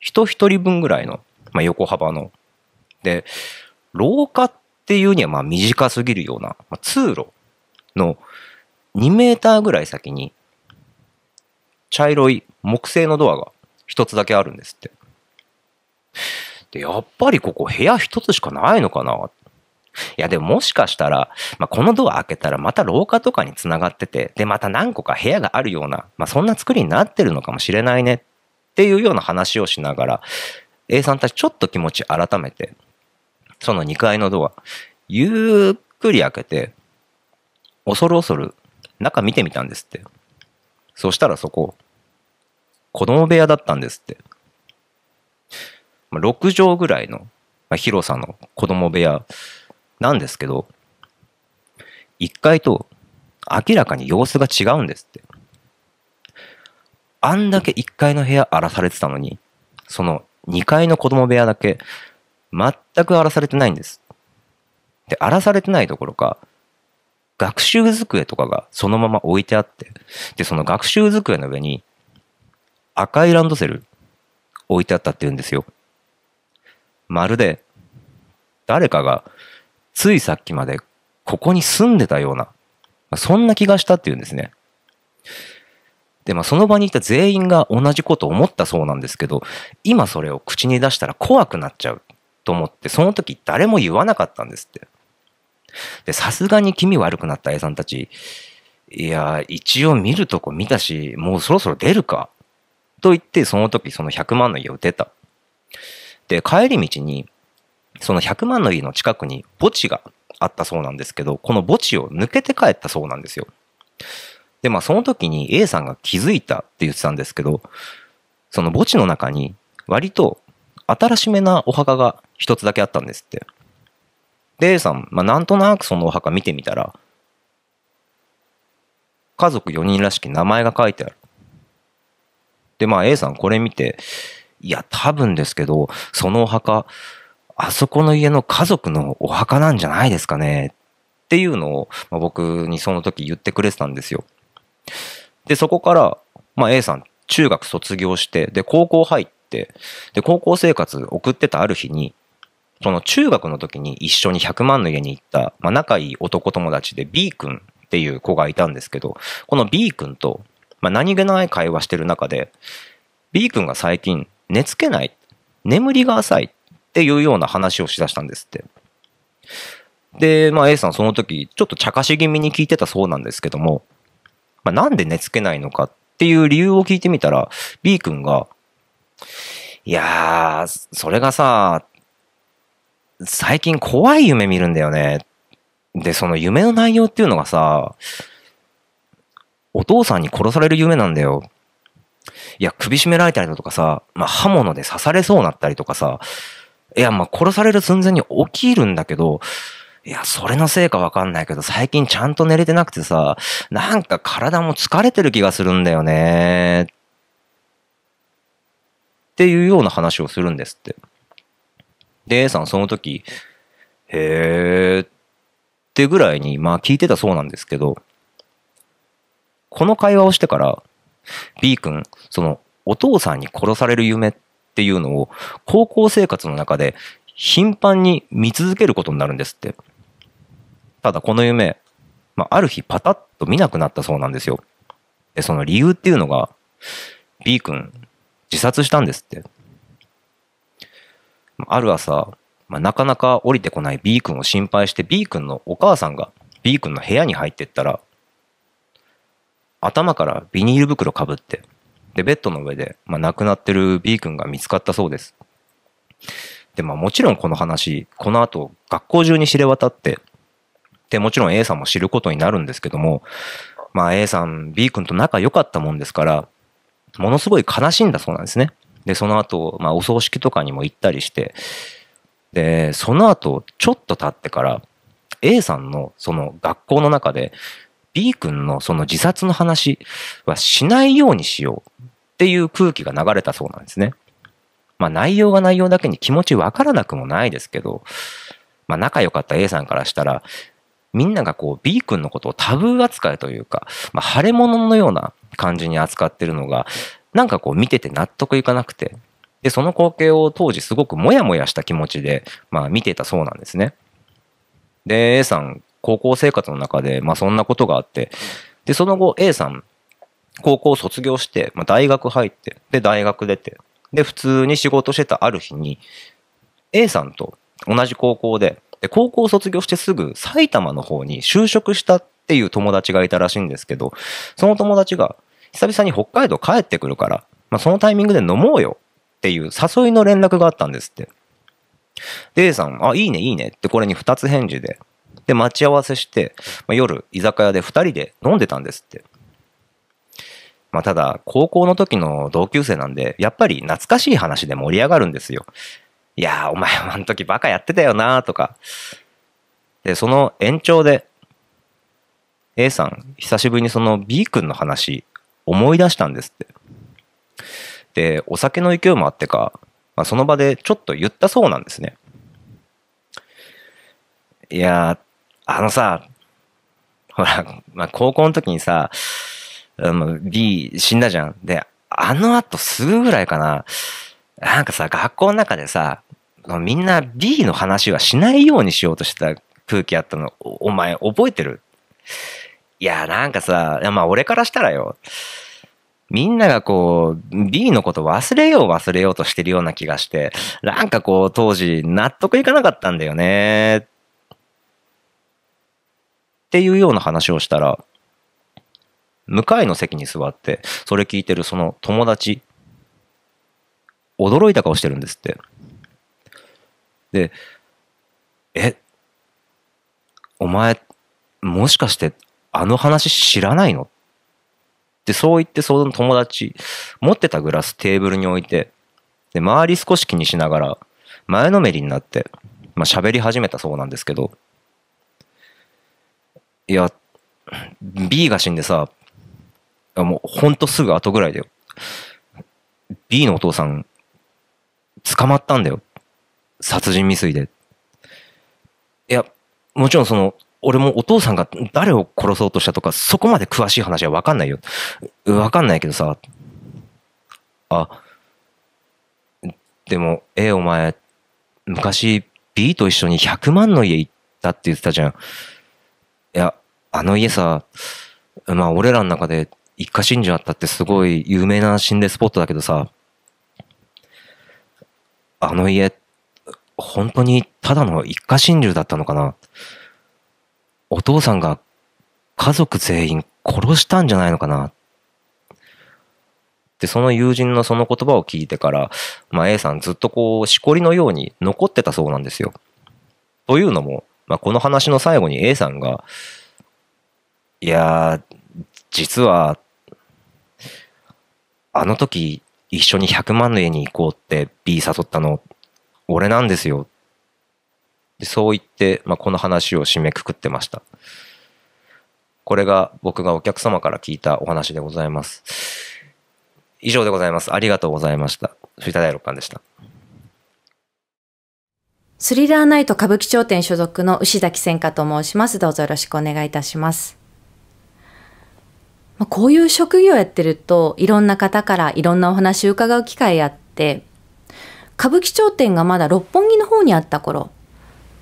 人一人分ぐらいの、まあ、横幅の。で、廊下っていうにはまあ短すぎるような、まあ、通路の2メーターぐらい先に、茶色い木製のドアが一つだけあるんですって。で、やっぱりここ部屋一つしかないのかないや、でももしかしたら、まあ、このドア開けたらまた廊下とかにつながってて、で、また何個か部屋があるような、まあ、そんな作りになってるのかもしれないねっていうような話をしながら、A さんたちちょっと気持ち改めて、その2階のドア、ゆっくり開けて、恐る恐る中見てみたんですって。そしたらそこ、子供部屋だったんですって。まあ、6畳ぐらいの、まあ、広さの子供部屋なんですけど、1階と明らかに様子が違うんですって。あんだけ1階の部屋荒らされてたのに、その2階の子供部屋だけ全く荒らされてないんです。で、荒らされてないどころか、学習机とかがそのまま置いてあって、で、その学習机の上に赤いランドセル置いてあったって言うんですよ。まるで誰かがついさっきまでここに住んでたような、そんな気がしたって言うんですね。で、まあその場にいた全員が同じこと思ったそうなんですけど、今それを口に出したら怖くなっちゃうと思って、その時誰も言わなかったんですって。で、さすがに気味悪くなった A さんたち、いや、一応見るとこ見たし、もうそろそろ出るかと言って、その時その100万の家を出た。で、帰り道に、その100万の家の近くに墓地があったそうなんですけど、この墓地を抜けて帰ったそうなんですよ。で、まあその時に A さんが気づいたって言ってたんですけど、その墓地の中に割と新しめなお墓が一つだけあったんですって。で、A さん、まあなんとなくそのお墓見てみたら、家族4人らしき名前が書いてある。で、まあ A さんこれ見て、いや、多分ですけど、そのお墓、あそこの家の家族のお墓なんじゃないですかねっていうのを、僕にその時言ってくれてたんですよ。で、そこから、まあ A さん中学卒業して、で、高校入って、で、高校生活送ってたある日に、その中学の時に一緒に100万の家に行った、まあ仲いい男友達で B 君っていう子がいたんですけど、この B 君とまあ、何気ない会話してる中で、B 君が最近寝つけない、眠りが浅いっていうような話をしだしたんですって。で、まあ A さんその時、ちょっと茶化し気味に聞いてたそうなんですけども、まあ、なんで寝つけないのかっていう理由を聞いてみたら、B 君が、いやー、それがさ、最近怖い夢見るんだよね。で、その夢の内容っていうのがさ、お父さんに殺される夢なんだよ。いや、首絞められたりだとかさ、まあ、刃物で刺されそうになったりとかさ、いや、まあ、殺される寸前に起きるんだけど、いや、それのせいかわかんないけど、最近ちゃんと寝れてなくてさ、なんか体も疲れてる気がするんだよね。っていうような話をするんですって。で、A さんその時、へーってぐらいに、まあ聞いてたそうなんですけど、この会話をしてから、B 君、その、お父さんに殺される夢っていうのを、高校生活の中で頻繁に見続けることになるんですって。ただこの夢、まあ、ある日パタッと見なくなったそうなんですよ。で、その理由っていうのが、B 君、自殺したんですって。ある朝、まあ、なかなか降りてこない B 君を心配して B 君のお母さんが B 君の部屋に入ってったら、頭からビニール袋かぶって、で、ベッドの上で、まあ、亡くなってる B 君が見つかったそうです。で、まあ、もちろんこの話、この後、学校中に知れ渡って、で、もちろん A さんも知ることになるんですけども、まあ、A さん、B 君と仲良かったもんですから、ものすごい悲しいんだそうなんですね。で、その後、まあ、お葬式とかにも行ったりして、で、その後、ちょっと経ってから、A さんの、その、学校の中で、B 君のその自殺の話はしないようにしようっていう空気が流れたそうなんですね。まあ内容が内容だけに気持ちわからなくもないですけど、まあ仲良かった A さんからしたら、みんながこう B 君のことをタブー扱いというか、まあ腫れ物のような感じに扱ってるのが、なんかこう見てて納得いかなくて、で、その光景を当時すごくモヤモヤした気持ちで、まあ見てたそうなんですね。で、A さん高校生活の中で、まあそんなことがあって、で、その後 A さん、高校卒業して、まあ大学入って、で、大学出て、で、普通に仕事してたある日に、A さんと同じ高校で、で、高校卒業してすぐ埼玉の方に就職したっていう友達がいたらしいんですけど、その友達が、久々に北海道帰ってくるから、まあそのタイミングで飲もうよっていう誘いの連絡があったんですって。で、A さん、あ、いいね、いいねってこれに二つ返事で。で、待ち合わせして、まあ、夜、居酒屋で2人で飲んでたんですって。まあ、ただ、高校の時の同級生なんで、やっぱり懐かしい話で盛り上がるんですよ。いやー、お前はあの時バカやってたよなーとか。で、その延長で、A さん、久しぶりにその B 君の話、思い出したんですって。で、お酒の勢いもあってか、まあ、その場でちょっと言ったそうなんですね。いやー、あのさ、ほら、まあ、高校の時にさ、B 死んだじゃん。で、あの後すぐぐらいかな、なんかさ、学校の中でさ、みんな B の話はしないようにしようとしてた空気あったの、お前覚えてるいや、なんかさ、まあ俺からしたらよ、みんながこう、B のこと忘れよう忘れようとしてるような気がして、なんかこう、当時納得いかなかったんだよね。っていうような話をしたら、向かいの席に座って、それ聞いてるその友達、驚いた顔してるんですって。で、え、お前、もしかしてあの話知らないのってそう言ってその友達、持ってたグラステーブルに置いて、で、周り少し気にしながら、前のめりになって、まあ喋り始めたそうなんですけど、いや、B が死んでさ、もうほんとすぐ後ぐらいだよ。B のお父さん、捕まったんだよ。殺人未遂で。いや、もちろんその、俺もお父さんが誰を殺そうとしたとか、そこまで詳しい話はわかんないよ。わかんないけどさ。あ、でも、え、お前、昔 B と一緒に100万の家行ったって言ってたじゃん。いや、あの家さ、まあ俺らの中で一家心中あったってすごい有名な心霊スポットだけどさ、あの家、本当にただの一家心中だったのかなお父さんが家族全員殺したんじゃないのかなで、その友人のその言葉を聞いてから、まあ、A さんずっとこう、しこりのように残ってたそうなんですよ。というのも、まあ、この話の最後に A さんが、いや実は、あの時一緒に100万の家に行こうって B 誘ったの、俺なんですよ。そう言って、まあ、この話を締めくくってました。これが僕がお客様から聞いたお話でございます。以上でございます。ありがとうございました。藤田大六冠でした。スリラーナイト歌舞伎町店所属の牛崎千佳と申します。どうぞよろしくお願いいたします。まあ、こういう職業やってると、いろんな方からいろんなお話を伺う機会あって、歌舞伎町店がまだ六本木の方にあった頃、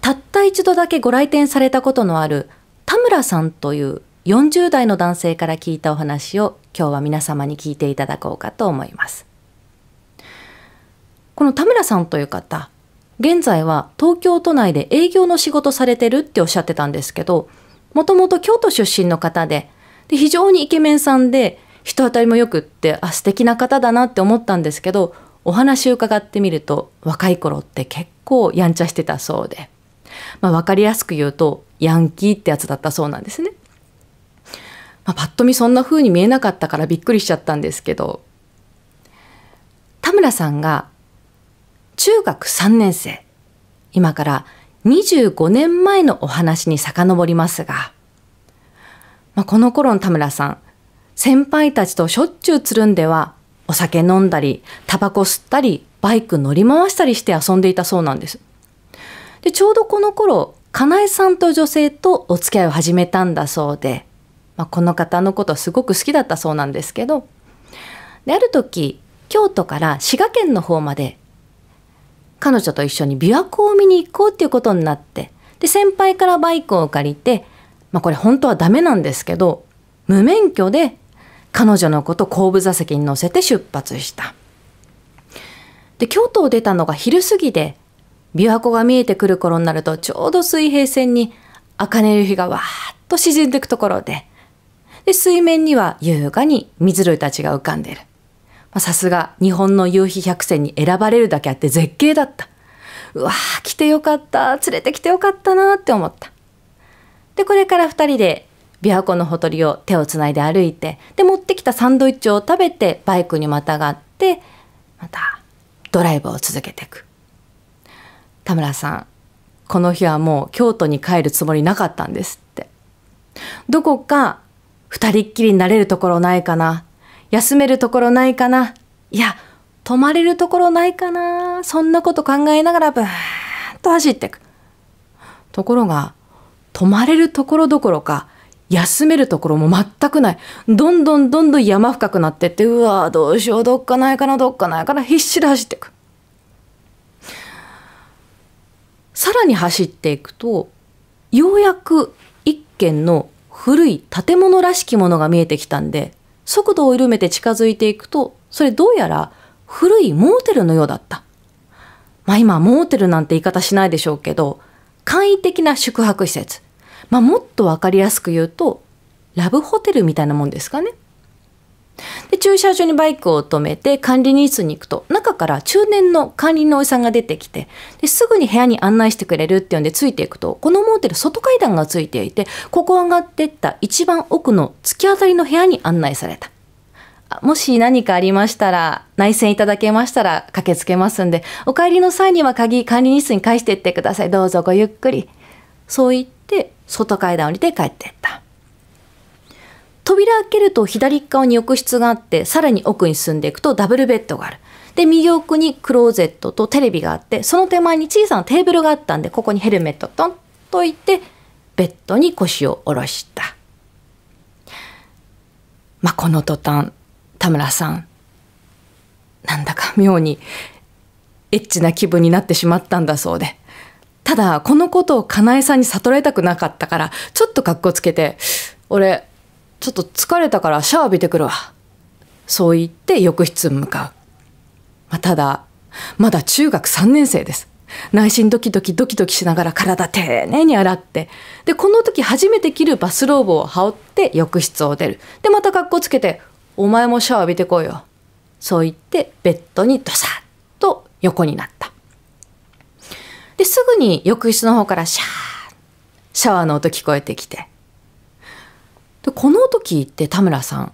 たった一度だけご来店されたことのある田村さんという40代の男性から聞いたお話を今日は皆様に聞いていただこうかと思います。この田村さんという方、現在は東京都内で営業の仕事されてるっておっしゃってたんですけど、もともと京都出身の方で、で非常にイケメンさんで、人当たりも良くって、あ、素敵な方だなって思ったんですけど、お話伺ってみると、若い頃って結構やんちゃしてたそうで、まあ、分かりやすく言うと、ヤンキーってやつだったそうなんですね。まあ、パッと見そんな風に見えなかったからびっくりしちゃったんですけど、田村さんが中学3年生。今から25年前のお話に遡りますが、まあ、この頃の田村さん、先輩たちとしょっちゅうつるんでは、お酒飲んだり、タバコ吸ったり、バイク乗り回したりして遊んでいたそうなんです。で、ちょうどこの頃、かなえさんと女性とお付き合いを始めたんだそうで、まあ、この方のことすごく好きだったそうなんですけど、で、ある時、京都から滋賀県の方まで彼女と一緒に琵琶湖を見に行こうっていうことになってで先輩からバイクを借りて、まあ、これ本当はダメなんですけど無免許で彼女のこと後部座席に乗せて出発したで京都を出たのが昼過ぎで琵琶湖が見えてくる頃になるとちょうど水平線に茜夕日がわーっと沈んでいくところでで水面には優雅に水鳥たちが浮かんでいるさすが日本の夕日百選に選ばれるだけあって絶景だった。うわー、来てよかった。連れてきてよかったなって思った。で、これから2人で琵琶湖のほとりを手をつないで歩いて、で、持ってきたサンドイッチを食べてバイクにまたがって、またドライブを続けていく。田村さん、この日はもう京都に帰るつもりなかったんですって。どこか2人っきりになれるところないかな休めるところないかないや、泊まれるところないかなそんなこと考えながらブーンと走ってく。ところが、泊まれるところどころか、休めるところも全くない。どんどんどんどん山深くなってって、うわどうしよう、どっかないかな、どっかないかな、必死で走っていく。さらに走っていくと、ようやく一軒の古い建物らしきものが見えてきたんで、速度を緩めて近づいていくと、それどうやら古いモーテルのようだった。まあ今、モーテルなんて言い方しないでしょうけど、簡易的な宿泊施設。まあもっとわかりやすく言うと、ラブホテルみたいなもんですかね。で駐車場にバイクを止めて管理人室に行くと中から中年の管理のおじさんが出てきてですぐに部屋に案内してくれるっていうんでついていくとこのモーテル外階段がついていてここ上がってった一番奥の突き当たりの部屋に案内された。もし何かありましたら、内線いただけましたら駆けつけますんで、お帰りの際には鍵、管理人室に返していってください。どうぞごゆっくり。そう言って、外階段降りて帰っていった。扉開けると左側に浴室があってさらに奥に進んでいくとダブルベッドがある。で右奥にクローゼットとテレビがあってその手前に小さなテーブルがあったんでここにヘルメットトンといてベッドに腰を下ろした。まあ、この途端田村さんなんだか妙にエッチな気分になってしまったんだそうで。ただこのことをかなえさんに悟られたくなかったからちょっとかっこつけて「俺ちょっと疲れたからシャワー浴びてくるわ。そう言って浴室に向かう。まあ、ただ、まだ中学3年生です。内心ドキドキドキドキしながら体丁寧に洗って。で、この時初めて着るバスローブを羽織って浴室を出る。で、また格好つけて、お前もシャワー浴びてこいよ。そう言ってベッドにドサッと横になった。で、すぐに浴室の方からシャーシャワーの音聞こえてきて。でこの時って田村さん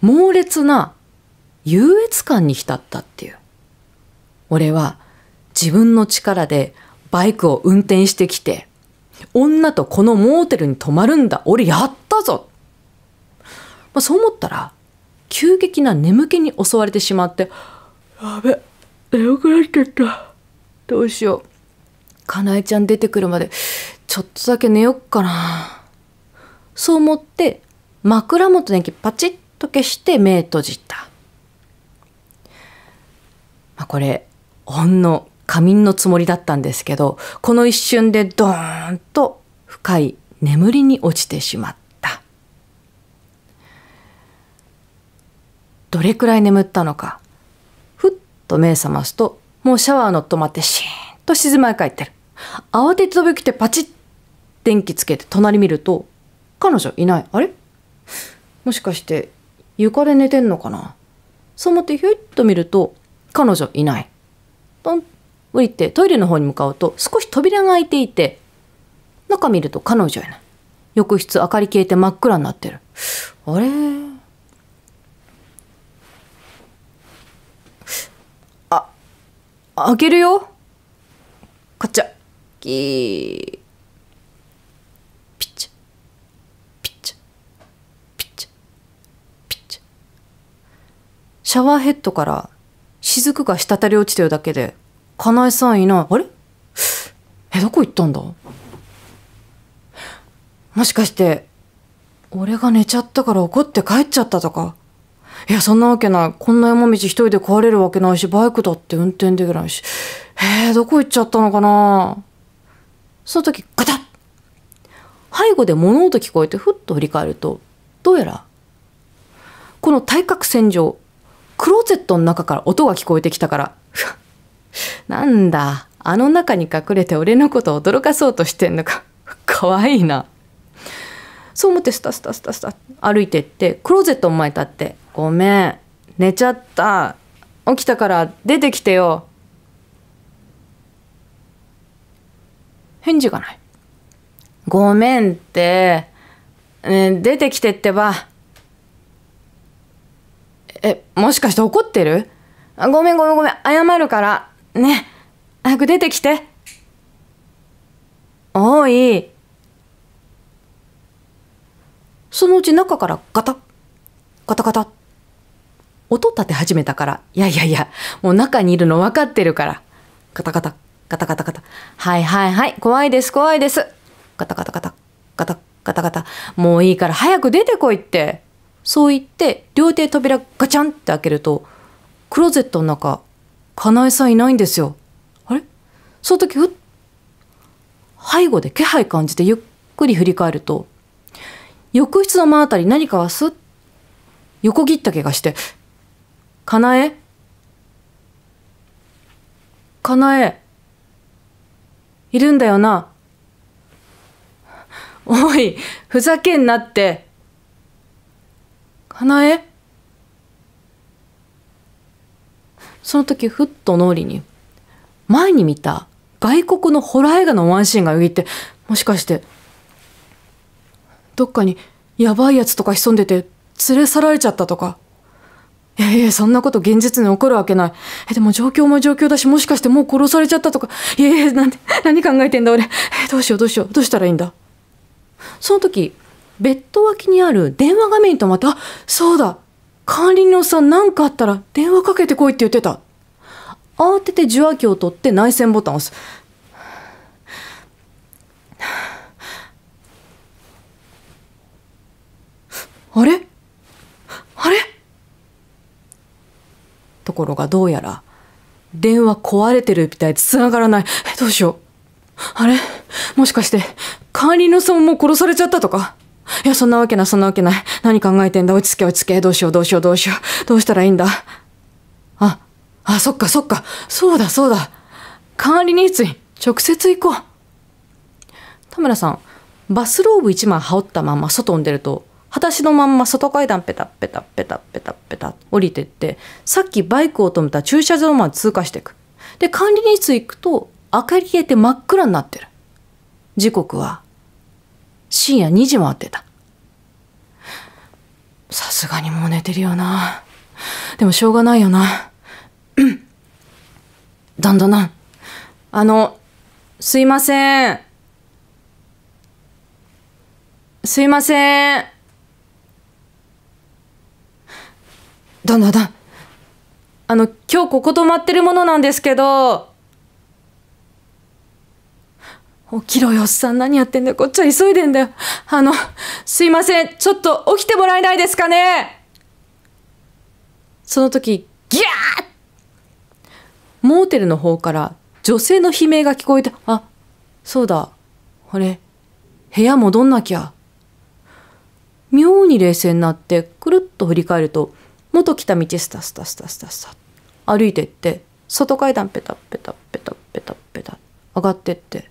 猛烈な優越感に浸ったっていう俺は自分の力でバイクを運転してきて女とこのモーテルに泊まるんだ俺やったぞ、まあ、そう思ったら急激な眠気に襲われてしまってやべ眠くなっちゃったどうしようかなえちゃん出てくるまでちょっとだけ寝よっかなそう思って枕元の電気パチッと消して目閉じた、まあ、これほんの仮眠のつもりだったんですけどこの一瞬でドーンと深い眠りに落ちてしまったどれくらい眠ったのかふっと目覚ますともうシャワーの止まってシーンと静まり返ってる慌てて飛び起きてパチッ電気つけて隣見ると彼女いない。あれもしかして床で寝てんのかなそう思ってひょいっと見ると彼女いない。トン降りてトイレの方に向かうと少し扉が開いていて中見ると彼女いない。浴室明かり消えて真っ暗になってる。あれあ、開けるよ。カチャ。キー。シャワーヘッドから雫が滴り落ちてるだけで、かなえさんいない。あれえ、どこ行ったんだもしかして、俺が寝ちゃったから怒って帰っちゃったとか。いや、そんなわけない。こんな山道一人で壊れるわけないし、バイクだって運転できないし。えー、どこ行っちゃったのかなその時、ガタッ背後で物音聞こえてふっと振り返ると、どうやら、この対角線上、クローゼットの中から音が聞こえてきたから なんだあの中に隠れて俺のことを驚かそうとしてんのかかわいいなそう思ってスタスタスタスタ歩いてってクローゼットの前立って「ごめん寝ちゃった起きたから出てきてよ」返事がない「ごめんって、ね、出てきてってば」え、もしかして怒ってるごめんごめんごめん、謝るから。ね、早く出てきて。おい。そのうち中からガタッ、ガタガタッ。音立て始めたから、いやいやいや、もう中にいるの分かってるから。ガタガタ、ガタガタガタ。はいはいはい、怖いです怖いです。ガタガタガタ、ガタガタガタ。もういいから早く出てこいって。そう言って両手扉ガチャンって開けるとクローゼットの中かなえさんいないんですよあれその時ふっ背後で気配感じてゆっくり振り返ると浴室の真あたり何かはすっ横切った気がして「かなえかなえいるんだよな」おいふざけんなって。花江その時ふっと脳裏に前に見た外国のホラー映画のワンシーンがよぎってもしかしてどっかにヤバいやつとか潜んでて連れ去られちゃったとかいやいやそんなこと現実に起こるわけないえでも状況も状況だしもしかしてもう殺されちゃったとかいやいや何考えてんだ俺どうしようどうしようどうしたらいいんだその時ベッド脇にある電話画面に止まって、あ、そうだ管理人のさん何かあったら電話かけてこいって言ってた。慌てて受話器を取って内線ボタンを押す。あれあれところがどうやら電話壊れてるみたいで繋がらない。どうしよう。あれもしかして管理のさんも殺されちゃったとかいや、そんなわけない、そんなわけない。何考えてんだ、落ち着け、落ち着け。どうしよう、どうしよう、どうしよう。どうしたらいいんだ。あ、あ、そっか、そっか。そうだ、そうだ。管理人室に直接行こう。田村さん、バスローブ1枚羽織ったまんま外に出ると、裸足のまんま外階段ペタペタペタペタペタ降りてって、さっきバイクを止めた駐車場まで通過していく。で、管理人室行くと、明かり消えて真っ暗になってる。時刻は深夜2時回ってたさすがにもう寝てるよなでもしょうがないよなだんだなあのすいませんすいませんだんだだあの今日ここ泊まってるものなんですけど起きろよ、おっさん何やってんだよ。こっちは急いでんだよ。あの、すいません。ちょっと起きてもらえないですかねその時、ギャーモーテルの方から女性の悲鳴が聞こえて、あ、そうだ。あれ、部屋戻んなきゃ。妙に冷静になって、くるっと振り返ると、元来た道スタスタスタスタスタ歩いてって、外階段ペタペタペタペタペタ上がってって、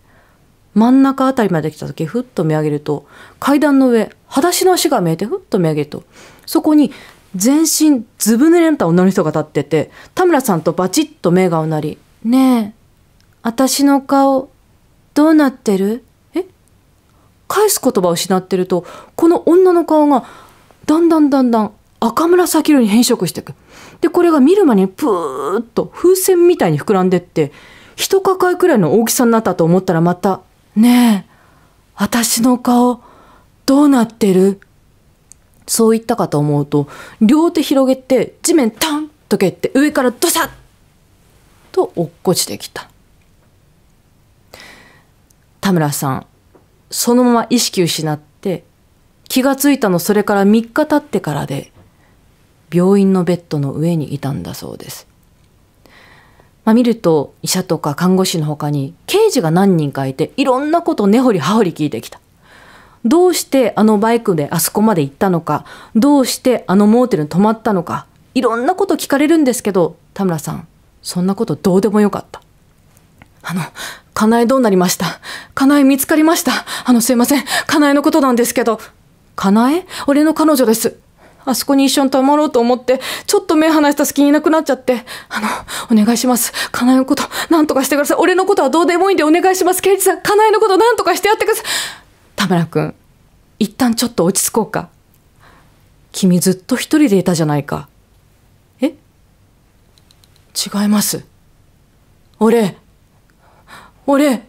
真ん中辺りまで来た時ふっと見上げると階段の上裸足の足が見えてふっと見上げるとそこに全身ずぶ濡れになった女の人が立ってて田村さんとバチッと目がうなり「ねえ私の顔どうなってるえ」え返す言葉を失ってるとこの女の顔がだんだんだんだん赤紫色に変色していく。でこれが見る間にプーッと風船みたいに膨らんでって一抱えくらいの大きさになったと思ったらまたねえ、私の顔、どうなってるそう言ったかと思うと、両手広げて、地面タンと蹴って、上からドサッと落っこちてきた。田村さん、そのまま意識失って、気がついたのそれから3日経ってからで、病院のベッドの上にいたんだそうです。まあ、見ると医者とか看護師のほかに刑事が何人かいていろんなこと根掘り葉掘り聞いてきた。どうしてあのバイクであそこまで行ったのか、どうしてあのモーテルに泊まったのか、いろんなこと聞かれるんですけど、田村さん、そんなことどうでもよかった。あの、かなえどうなりましたかなえ見つかりましたあの、すいません。かなえのことなんですけど。かなえ俺の彼女です。あそこに一緒に泊まろうと思って、ちょっと目離した隙にいなくなっちゃって、あの、お願いします。かなえのこと、なんとかしてください。俺のことはどうでもいいんでお願いします。刑事さん、かなえのこと、なんとかしてやってください。田村くん、一旦ちょっと落ち着こうか。君ずっと一人でいたじゃないか。え違います。俺、俺、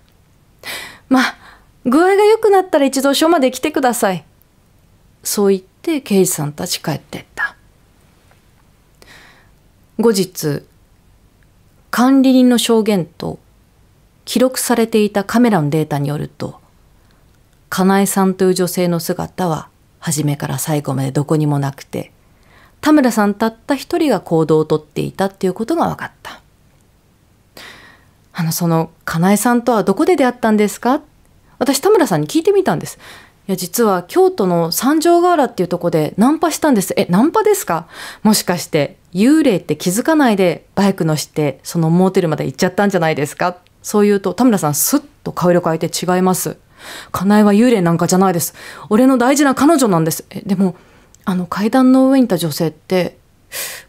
まあ、具合が良くなったら一度署まで来てください。そう言って刑事さんたち帰ってった後日管理人の証言と記録されていたカメラのデータによるとかなえさんという女性の姿は初めから最後までどこにもなくて田村さんたった一人が行動をとっていたっていうことが分かったあのそのかなえさんとはどこで出会ったんですか私田村さんに聞いてみたんですや実は京都の三条ヶ原っていうとこでナンパしたんですえナンパですかもしかして幽霊って気づかないでバイク乗してそのモーテルまで行っちゃったんじゃないですかそう言うと田村さんスッと顔色変えて違いますかなえは幽霊なんかじゃないです俺の大事な彼女なんですえでもあの階段の上にいた女性って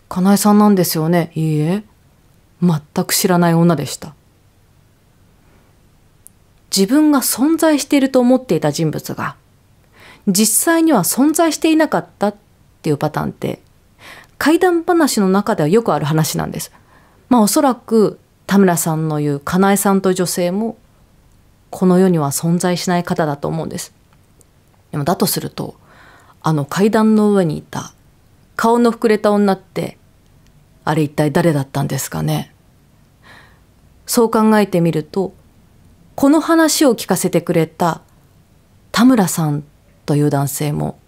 かなえさんなんですよねいいえ全く知らない女でした自分が存在していると思っていた人物が実際には存在していなかったっていうパターンって怪談話の中ではよくある話なんです。まあおそらく田村さんの言うかなえさんと女性もこの世には存在しない方だと思うんです。でもだとするとあの階段の上にいた顔の膨れた女ってあれ一体誰だったんですかねそう考えてみるとこの話を聞かせてくれた田村さんという男性も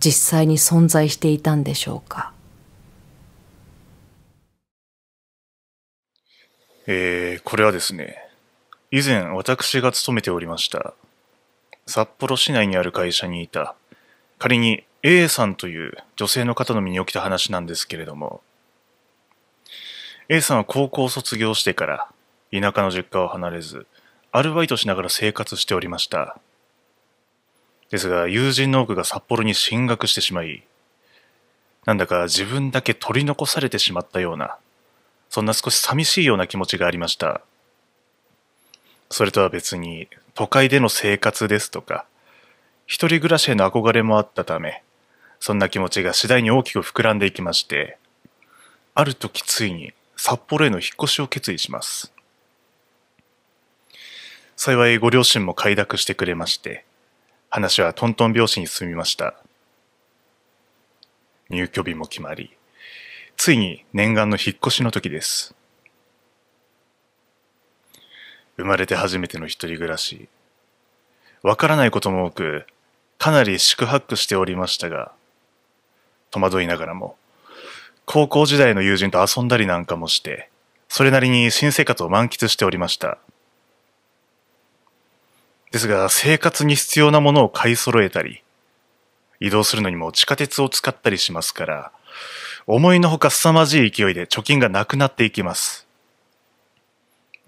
実際に存在していたんでしょうかえー、これはですね以前私が勤めておりました札幌市内にある会社にいた仮に A さんという女性の方の身に起きた話なんですけれども A さんは高校を卒業してから田舎の実家を離れずアルバイトしながら生活しておりましたですが友人の多くが札幌に進学してしまいなんだか自分だけ取り残されてしまったようなそんな少し寂しいような気持ちがありましたそれとは別に都会での生活ですとか一人暮らしへの憧れもあったためそんな気持ちが次第に大きく膨らんでいきましてある時ついに札幌への引っ越しを決意します幸いご両親も快諾してくれまして話はトントン拍子に進みました。入居日も決まり、ついに念願の引っ越しの時です。生まれて初めての一人暮らし。わからないことも多く、かなり宿泊しておりましたが、戸惑いながらも、高校時代の友人と遊んだりなんかもして、それなりに新生活を満喫しておりました。ですが、生活に必要なものを買い揃えたり、移動するのにも地下鉄を使ったりしますから、思いのほか凄まじい勢いで貯金がなくなっていきます。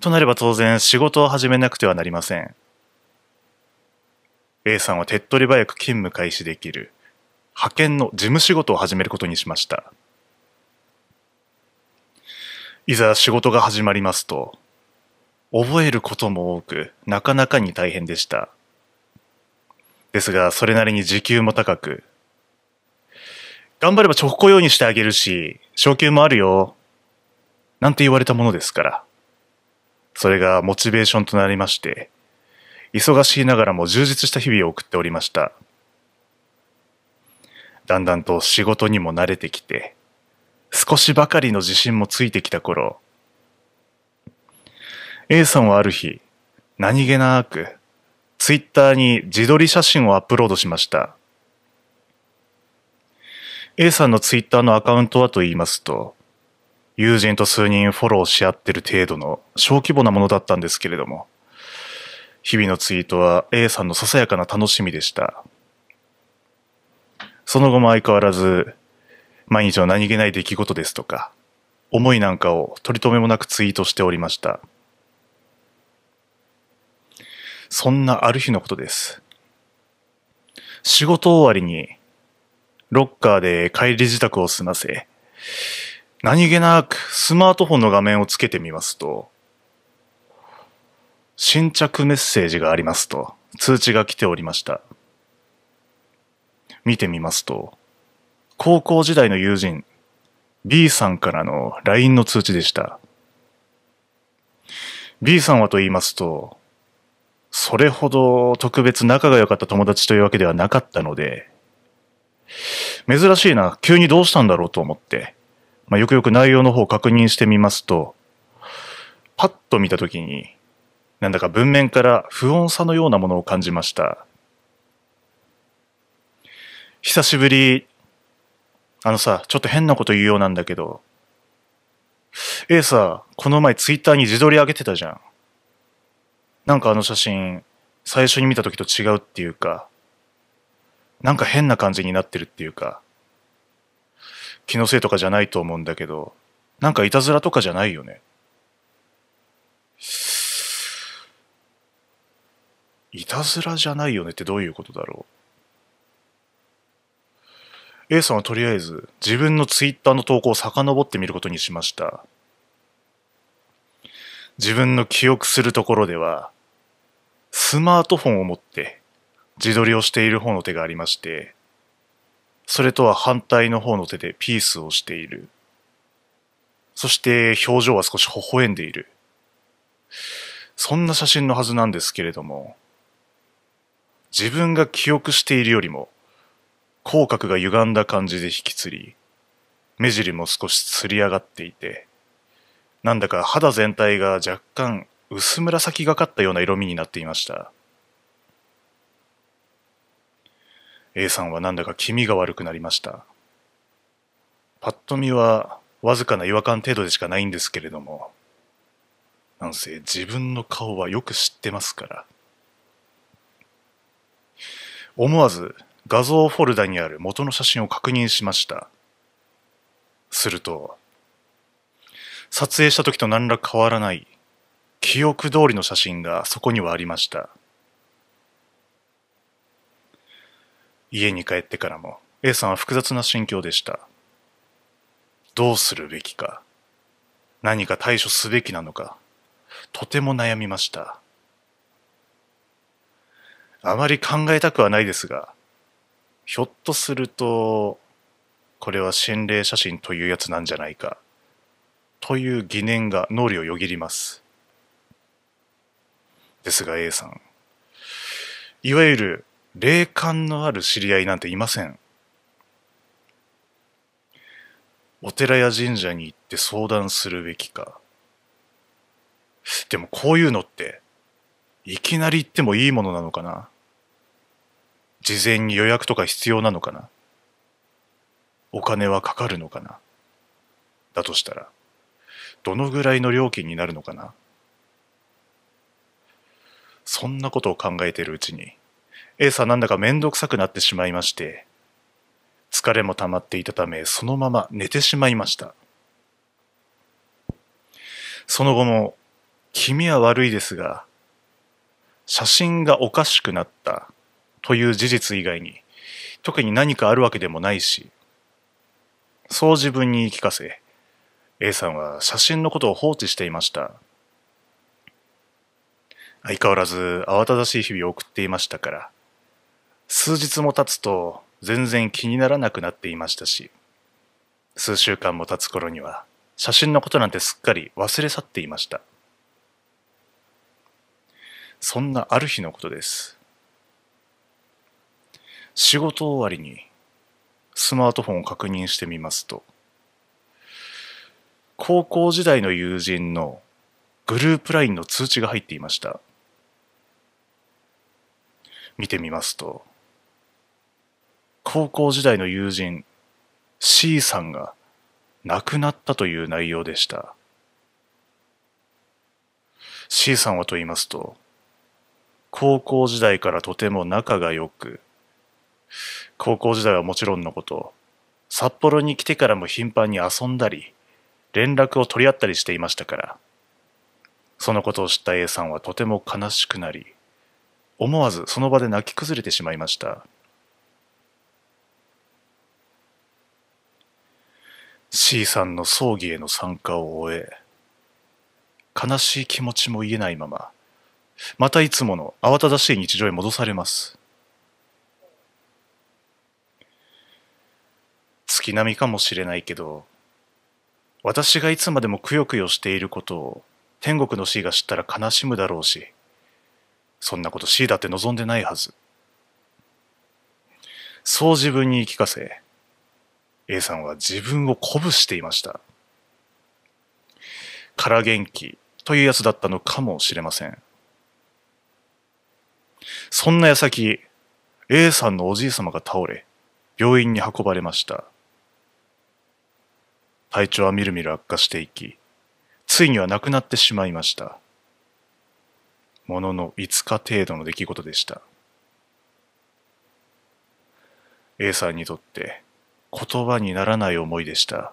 となれば当然仕事を始めなくてはなりません。A さんは手っ取り早く勤務開始できる派遣の事務仕事を始めることにしました。いざ仕事が始まりますと、覚えることも多く、なかなかに大変でした。ですが、それなりに時給も高く。頑張れば直行用にしてあげるし、昇給もあるよ。なんて言われたものですから。それがモチベーションとなりまして、忙しいながらも充実した日々を送っておりました。だんだんと仕事にも慣れてきて、少しばかりの自信もついてきた頃、A さんはある日、何気なく、ツイッターに自撮り写真をアップロードしました。A さんのツイッターのアカウントはと言いますと、友人と数人フォローし合ってる程度の小規模なものだったんですけれども、日々のツイートは A さんのささやかな楽しみでした。その後も相変わらず、毎日の何気ない出来事ですとか、思いなんかを取り留めもなくツイートしておりました。そんなある日のことです。仕事終わりに、ロッカーで帰り支度を済ませ、何気なくスマートフォンの画面をつけてみますと、新着メッセージがありますと通知が来ておりました。見てみますと、高校時代の友人 B さんからの LINE の通知でした。B さんはと言いますと、それほど特別仲が良かった友達というわけではなかったので、珍しいな、急にどうしたんだろうと思って、まあ、よくよく内容の方を確認してみますと、パッと見たときに、なんだか文面から不穏さのようなものを感じました。久しぶり、あのさ、ちょっと変なこと言うようなんだけど、A さ、この前ツイッターに自撮り上げてたじゃん。なんかあの写真、最初に見た時と違うっていうか、なんか変な感じになってるっていうか、気のせいとかじゃないと思うんだけど、なんかいたずらとかじゃないよね。いたずらじゃないよねってどういうことだろう ?A さんはとりあえず自分のツイッターの投稿を遡ってみることにしました。自分の記憶するところでは、スマートフォンを持って自撮りをしている方の手がありまして、それとは反対の方の手でピースをしている。そして表情は少し微笑んでいる。そんな写真のはずなんですけれども、自分が記憶しているよりも、口角が歪んだ感じで引きつり、目尻も少しつり上がっていて、なんだか肌全体が若干薄紫がかったような色味になっていました A さんはなんだか気味が悪くなりましたパッと見はわずかな違和感程度でしかないんですけれどもなんせ自分の顔はよく知ってますから思わず画像フォルダにある元の写真を確認しましたすると撮影した時と何ら変わらない記憶通りの写真がそこにはありました家に帰ってからも A さんは複雑な心境でしたどうするべきか何か対処すべきなのかとても悩みましたあまり考えたくはないですがひょっとするとこれは心霊写真というやつなんじゃないかという疑念が脳裏をよぎります。ですが A さん、いわゆる霊感のある知り合いなんていません。お寺や神社に行って相談するべきか。でもこういうのって、いきなり行ってもいいものなのかな事前に予約とか必要なのかなお金はかかるのかなだとしたら。どのぐらいの料金になるのかなそんなことを考えているうちに A さんなんだかめんどくさくなってしまいまして疲れも溜まっていたためそのまま寝てしまいましたその後も気味は悪いですが写真がおかしくなったという事実以外に特に何かあるわけでもないしそう自分に言い聞かせ A さんは写真のことを放置していました。相変わらず慌ただしい日々を送っていましたから、数日も経つと全然気にならなくなっていましたし、数週間も経つ頃には写真のことなんてすっかり忘れ去っていました。そんなある日のことです。仕事終わりにスマートフォンを確認してみますと、高校時代の友人のグループ LINE の通知が入っていました。見てみますと、高校時代の友人 C さんが亡くなったという内容でした。C さんはと言いますと、高校時代からとても仲が良く、高校時代はもちろんのこと、札幌に来てからも頻繁に遊んだり、連絡を取り合ったりしていましたから。そのことを知った A さんはとても悲しくなり、思わずその場で泣き崩れてしまいました。C さんの葬儀への参加を終え、悲しい気持ちも言えないまま、またいつもの慌ただしい日常へ戻されます。月並みかもしれないけど、私がいつまでもくよくよしていることを天国の C が知ったら悲しむだろうし、そんなこと C だって望んでないはず。そう自分に言い聞かせ、A さんは自分を鼓舞していました。から元気というやつだったのかもしれません。そんな矢先、A さんのおじい様が倒れ、病院に運ばれました。体調はみるみる悪化していき、ついには亡くなってしまいました。ものの5日程度の出来事でした。A さんにとって言葉にならない思いでした。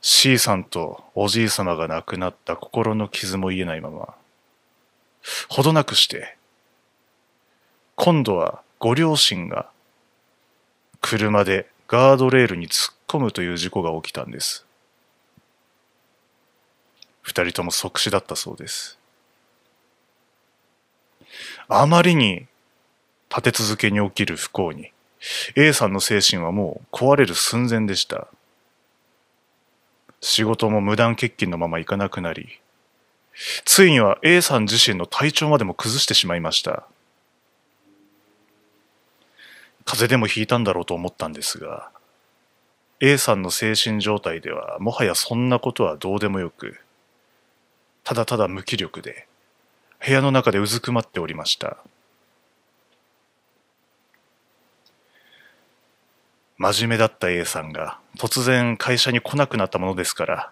C さんとおじい様が亡くなった心の傷も癒えないまま、ほどなくして、今度はご両親が車でガードレールに突っ込むという事故が起きたんです。二人とも即死だったそうです。あまりに立て続けに起きる不幸に、A さんの精神はもう壊れる寸前でした。仕事も無断欠勤のままいかなくなり、ついには A さん自身の体調までも崩してしまいました。風邪でもひいたんだろうと思ったんですが、A さんの精神状態ではもはやそんなことはどうでもよく、ただただ無気力で、部屋の中でうずくまっておりました。真面目だった A さんが突然会社に来なくなったものですから、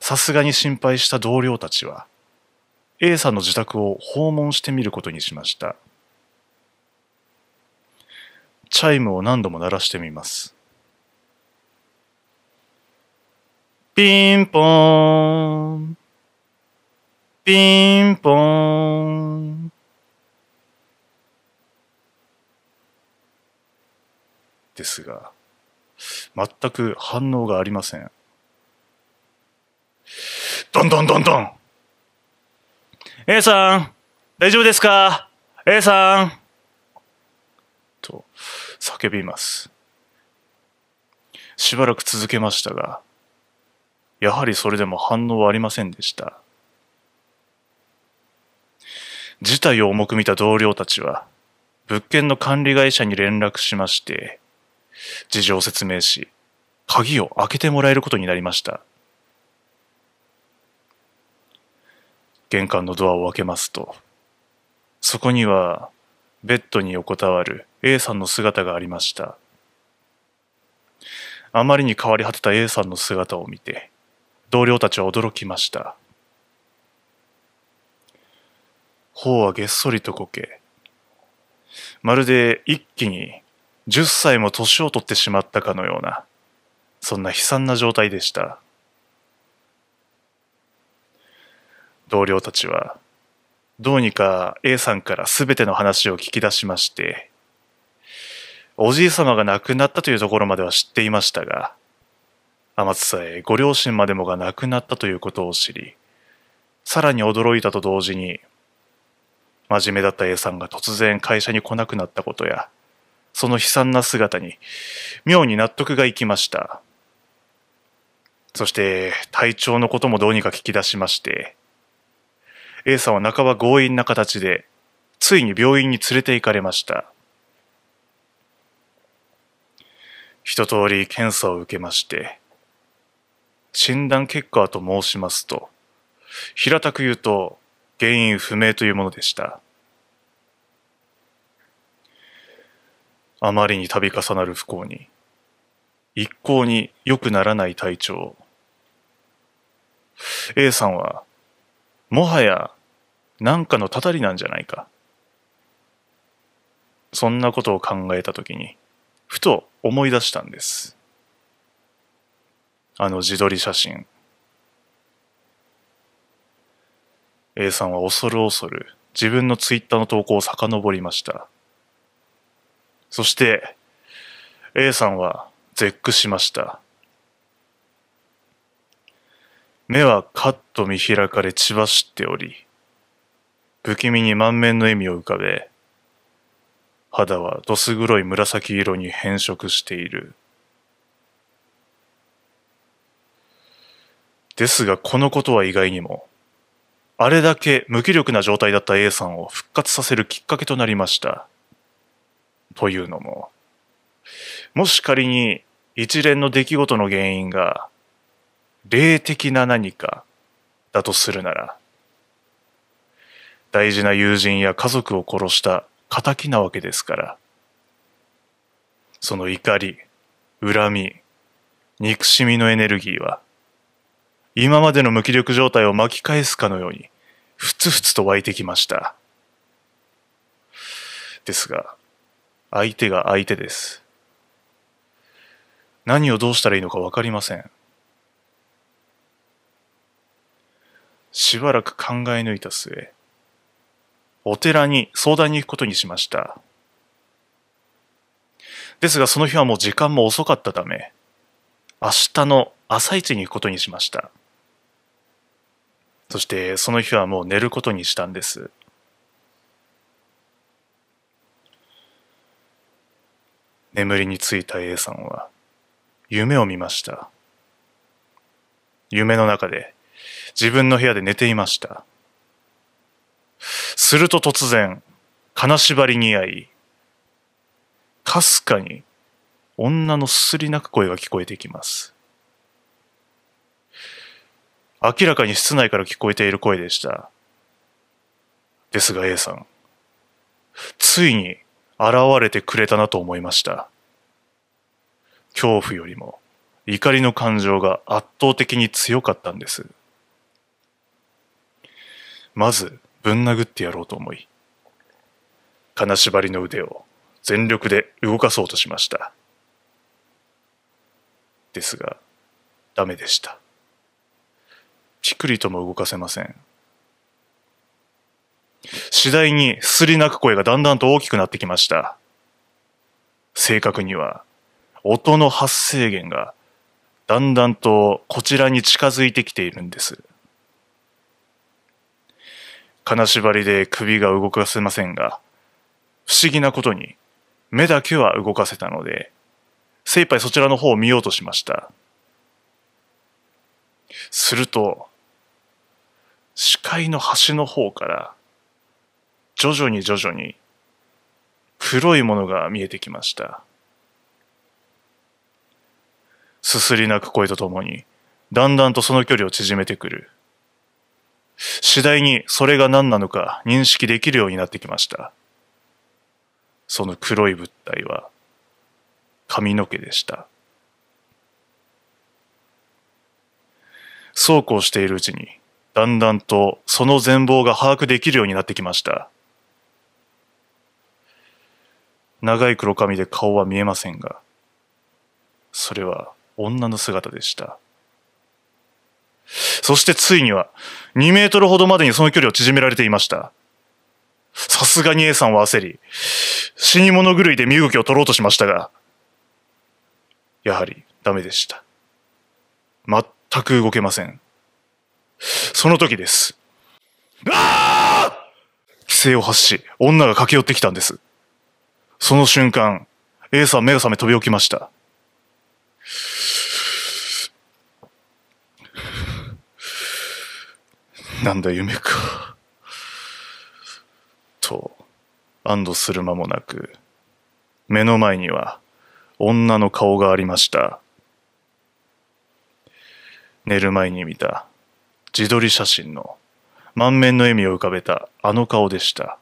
さすがに心配した同僚たちは、A さんの自宅を訪問してみることにしました。チャイムを何度も鳴らしてみます。ピンポーン。ピンポーン。ですが、全く反応がありません。どんどんどんどん !A さん、大丈夫ですか ?A さん。と叫びます。しばらく続けましたが、やはりそれでも反応はありませんでした。事態を重く見た同僚たちは、物件の管理会社に連絡しまして、事情を説明し、鍵を開けてもらえることになりました。玄関のドアを開けますと、そこにはベッドに横たわる A さんの姿がありました。あまりに変わり果てた A さんの姿を見て、同僚たちは驚きました。頬はげっそりとこけ、まるで一気に10歳も年を取ってしまったかのような、そんな悲惨な状態でした。同僚たちは、どうにか A さんからすべての話を聞き出しまして、おじい様が亡くなったというところまでは知っていましたが、天津さえご両親までもが亡くなったということを知り、さらに驚いたと同時に、真面目だった A さんが突然会社に来なくなったことや、その悲惨な姿に、妙に納得がいきました。そして、体調のこともどうにか聞き出しまして、A さんは半ば強引な形で、ついに病院に連れて行かれました。一通り検査を受けまして、診断結果と申しますと、平たく言うと原因不明というものでした。あまりに度重なる不幸に、一向に良くならない体調。A さんは、もはや何かのたたりなんじゃないか。そんなことを考えたときに、ふと思い出したんです。あの自撮り写真。A さんは恐る恐る自分のツイッターの投稿を遡りました。そして A さんは絶句しました。目はカッと見開かれ血走っており、不気味に満面の笑みを浮かべ、肌はどす黒い紫色に変色している。ですがこのことは意外にも、あれだけ無気力な状態だった A さんを復活させるきっかけとなりました。というのも、もし仮に一連の出来事の原因が、霊的な何かだとするなら、大事な友人や家族を殺した敵なわけですから。その怒り、恨み、憎しみのエネルギーは、今までの無気力状態を巻き返すかのように、ふつふつと湧いてきました。ですが、相手が相手です。何をどうしたらいいのかわかりません。しばらく考え抜いた末、お寺に相談に行くことにしました。ですがその日はもう時間も遅かったため、明日の朝一に行くことにしました。そしてその日はもう寝ることにしたんです。眠りについた A さんは夢を見ました。夢の中で自分の部屋で寝ていました。すると突然、金縛りに遭い、かすかに女のすすり泣く声が聞こえてきます。明らかに室内から聞こえている声でした。ですが A さん、ついに現れてくれたなと思いました。恐怖よりも怒りの感情が圧倒的に強かったんです。まず、ぶん殴ってやろうと思い金縛りの腕を全力で動かそうとしましたですがダメでしたピクリとも動かせません次第にすり泣く声がだんだんと大きくなってきました正確には音の発生源がだんだんとこちらに近づいてきているんです金縛りで首が動かせませんが、不思議なことに目だけは動かせたので、精一杯そちらの方を見ようとしました。すると、視界の端の方から、徐々に徐々に黒いものが見えてきました。すすり泣く声とともに、だんだんとその距離を縮めてくる。次第にそれが何なのか認識できるようになってきました。その黒い物体は髪の毛でした。そうこうしているうちに、だんだんとその全貌が把握できるようになってきました。長い黒髪で顔は見えませんが、それは女の姿でした。そしてついには、2メートルほどまでにその距離を縮められていました。さすがに A さんは焦り、死に物狂いで身動きを取ろうとしましたが、やはりダメでした。全く動けません。その時です。ああ規制を発し、女が駆け寄ってきたんです。その瞬間、A さん目が覚め飛び起きました。なんだ夢か。と、安堵する間もなく、目の前には女の顔がありました。寝る前に見た自撮り写真の満面の笑みを浮かべたあの顔でした。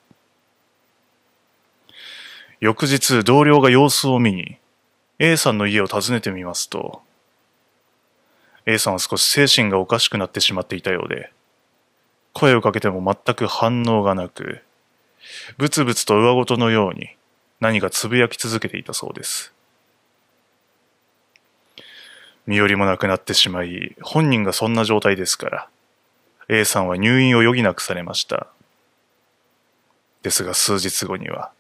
翌日同僚が様子を見に A さんの家を訪ねてみますと A さんは少し精神がおかしくなってしまっていたようで声をかけても全く反応がなく、ぶつぶつと上ごとのように何かつぶやき続けていたそうです。身寄りもなくなってしまい、本人がそんな状態ですから、A さんは入院を余儀なくされました。ですが数日後には、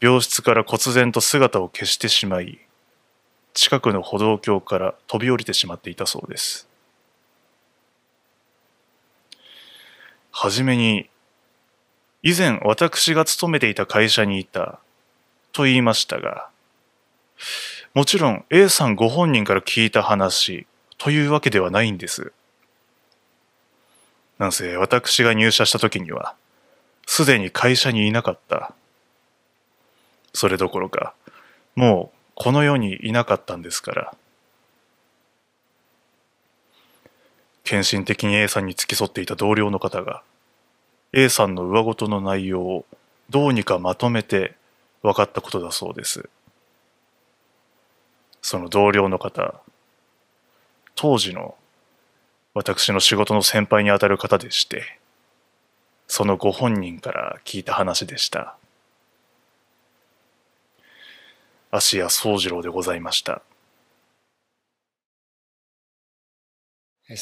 病室から忽然と姿を消してしまい、近くの歩道橋から飛び降りてしまっていたそうです。はじめに、以前私が勤めていた会社にいた、と言いましたが、もちろん A さんご本人から聞いた話というわけではないんです。なんせ私が入社した時には、すでに会社にいなかった。それどころか、もうこの世にいなかったんですから。献身的に A さんに付き添っていた同僚の方が、A さんの上ごとの内容をどうにかまとめて分かったことだそうです。その同僚の方、当時の私の仕事の先輩にあたる方でして、そのご本人から聞いた話でした。芦屋宗次郎でございました。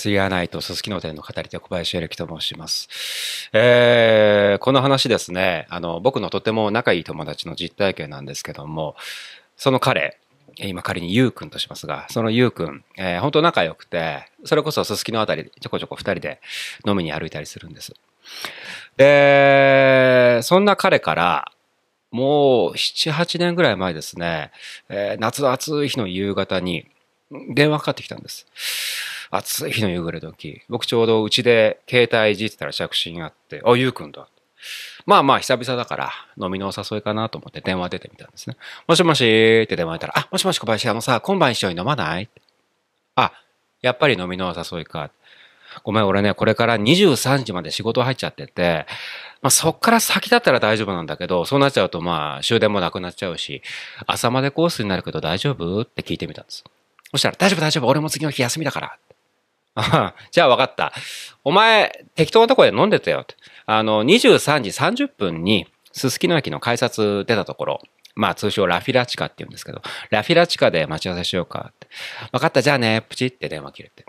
リアナイト、すすきの店の語り手、小林英樹と申します。えー、この話ですね、あの、僕のとても仲いい友達の実体験なんですけども、その彼、今仮にゆうくんとしますが、そのゆうくん、えー、本当仲良くて、それこそすすきのあたり、ちょこちょこ二人で飲みに歩いたりするんです。で、そんな彼から、もう七、八年ぐらい前ですね、えー、夏の暑い日の夕方に電話かかってきたんです。暑い日の夕暮れ時、僕ちょうどうちで携帯いじってたら着信あって、あ、ゆうくんだ。まあまあ久々だから飲みのお誘いかなと思って電話出てみたんですね。もしもしって電話出たら、あ、もしもし小林、あのさ、今晩一緒に飲まないあ、やっぱり飲みのお誘いか。ごめん、俺ね、これから23時まで仕事入っちゃってて、まあ、そっから先だったら大丈夫なんだけど、そうなっちゃうとまあ終電もなくなっちゃうし、朝までコースになるけど大丈夫って聞いてみたんです。そしたら、大丈夫大丈夫、俺も次の日休みだから。じゃあ分かった。お前、適当なとこで飲んでたよ。あの、23時30分に、すすきの駅の改札出たところ、まあ通称ラフィラチカって言うんですけど、ラフィラチカで待ち合わせしようかって。分かった、じゃあね、プチって電話切れて。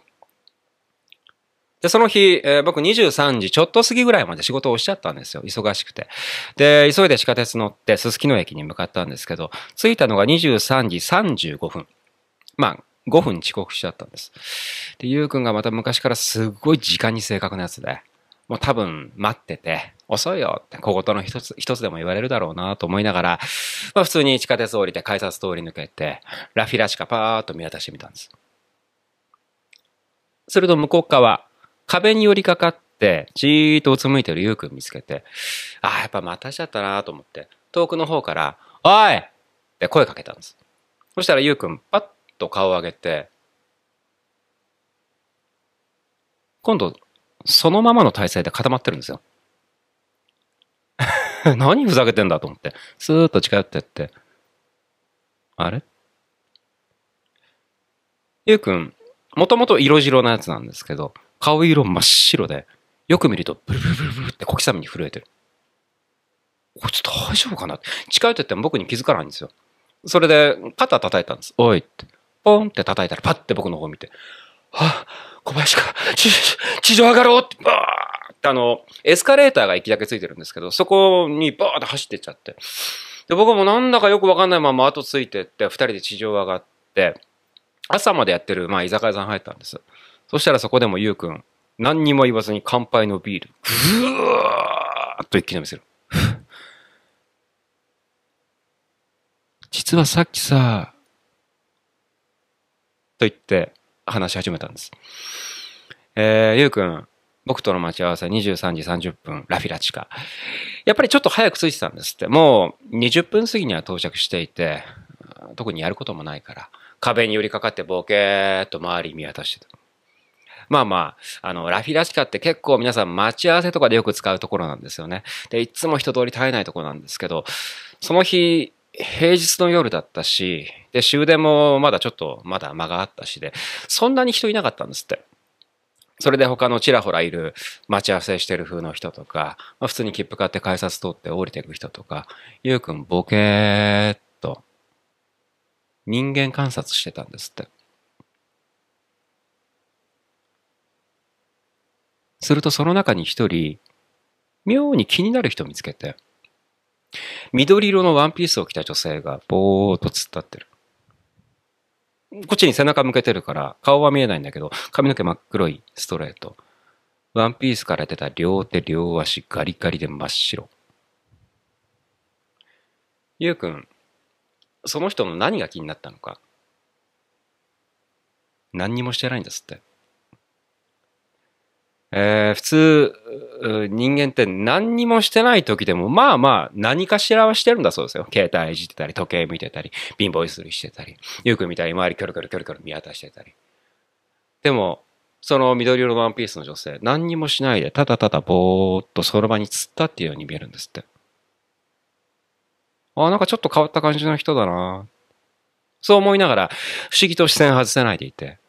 で、その日、えー、僕23時ちょっと過ぎぐらいまで仕事をしちゃったんですよ。忙しくて。で、急いで地下鉄乗って、すすきの駅に向かったんですけど、着いたのが23時35分。まあ、5分遅刻しちゃったんです。で、ゆうくんがまた昔からすごい時間に正確なやつで、もう多分待ってて、遅いよって小言の一つ、一つでも言われるだろうなと思いながら、まあ普通に地下鉄降りて改札通り抜けて、ラフィラシカパーっと見渡してみたんです。すると向こう側、壁に寄りかかって、じーっとうつむいてるゆうくん見つけて、ああ、やっぱ待たしちゃったなと思って、遠くの方から、おいって声かけたんです。そしたらゆうくん、パッと顔を上げて、今度、そのままの体勢で固まってるんですよ。何ふざけてんだと思って、スーッと近寄ってって、あれゆうくん、もともと色白なやつなんですけど、顔色真っ白で、よく見るとブルブルブルブルって小刻みに震えてる。こいつ大丈夫かな近寄ってっても僕に気づかないんですよ。それで肩叩いたんです。おいって。ポンって叩いたらパッて僕の方見て、あ、小林か、地、上上がろうって、バーってあの、エスカレーターが行きだけついてるんですけど、そこにバーって走ってっちゃって。で、僕もなんだかよくわかんないまま後ついてって、二人で地上上がって、朝までやってる、まあ、居酒屋さん入ったんです。そしたらそこでもゆうくん、何にも言わずに乾杯のビール、ぐわーっと一気飲みする。実はさっきさ、と言って話し始めたんです。えー、ゆうくん、僕との待ち合わせ23時30分、ラフィラチカ。やっぱりちょっと早く着いてたんですって。もう20分過ぎには到着していて、特にやることもないから、壁に寄りかかってボケーっと周り見渡してた。まあまあ、あの、ラフィラシカって結構皆さん待ち合わせとかでよく使うところなんですよね。で、いつも人通り絶えないところなんですけど、その日、平日の夜だったし、で、終電もまだちょっと、まだ間があったしで、そんなに人いなかったんですって。それで他のちらほらいる待ち合わせしてる風の人とか、まあ、普通に切符買って改札通って降りていく人とか、ゆうくんボケーっと人間観察してたんですって。するとその中に一人、妙に気になる人見つけて、緑色のワンピースを着た女性がぼーっと突っ立ってる。こっちに背中向けてるから、顔は見えないんだけど、髪の毛真っ黒いストレート。ワンピースから出た両手両足ガリガリで真っ白。ゆうくん、その人の何が気になったのか。何にもしてないんですって。えー、普通、人間って何にもしてない時でも、まあまあ、何かしらはしてるんだそうですよ。携帯いじってたり、時計見てたり、貧乏ゆすりしてたり、よく見たり、周りキョロキョロキョロキョロ見渡してたり。でも、その緑色のワンピースの女性、何にもしないで、ただただぼーっとその場に釣ったっていうように見えるんですって。あ、なんかちょっと変わった感じの人だなそう思いながら、不思議と視線外せないでいて。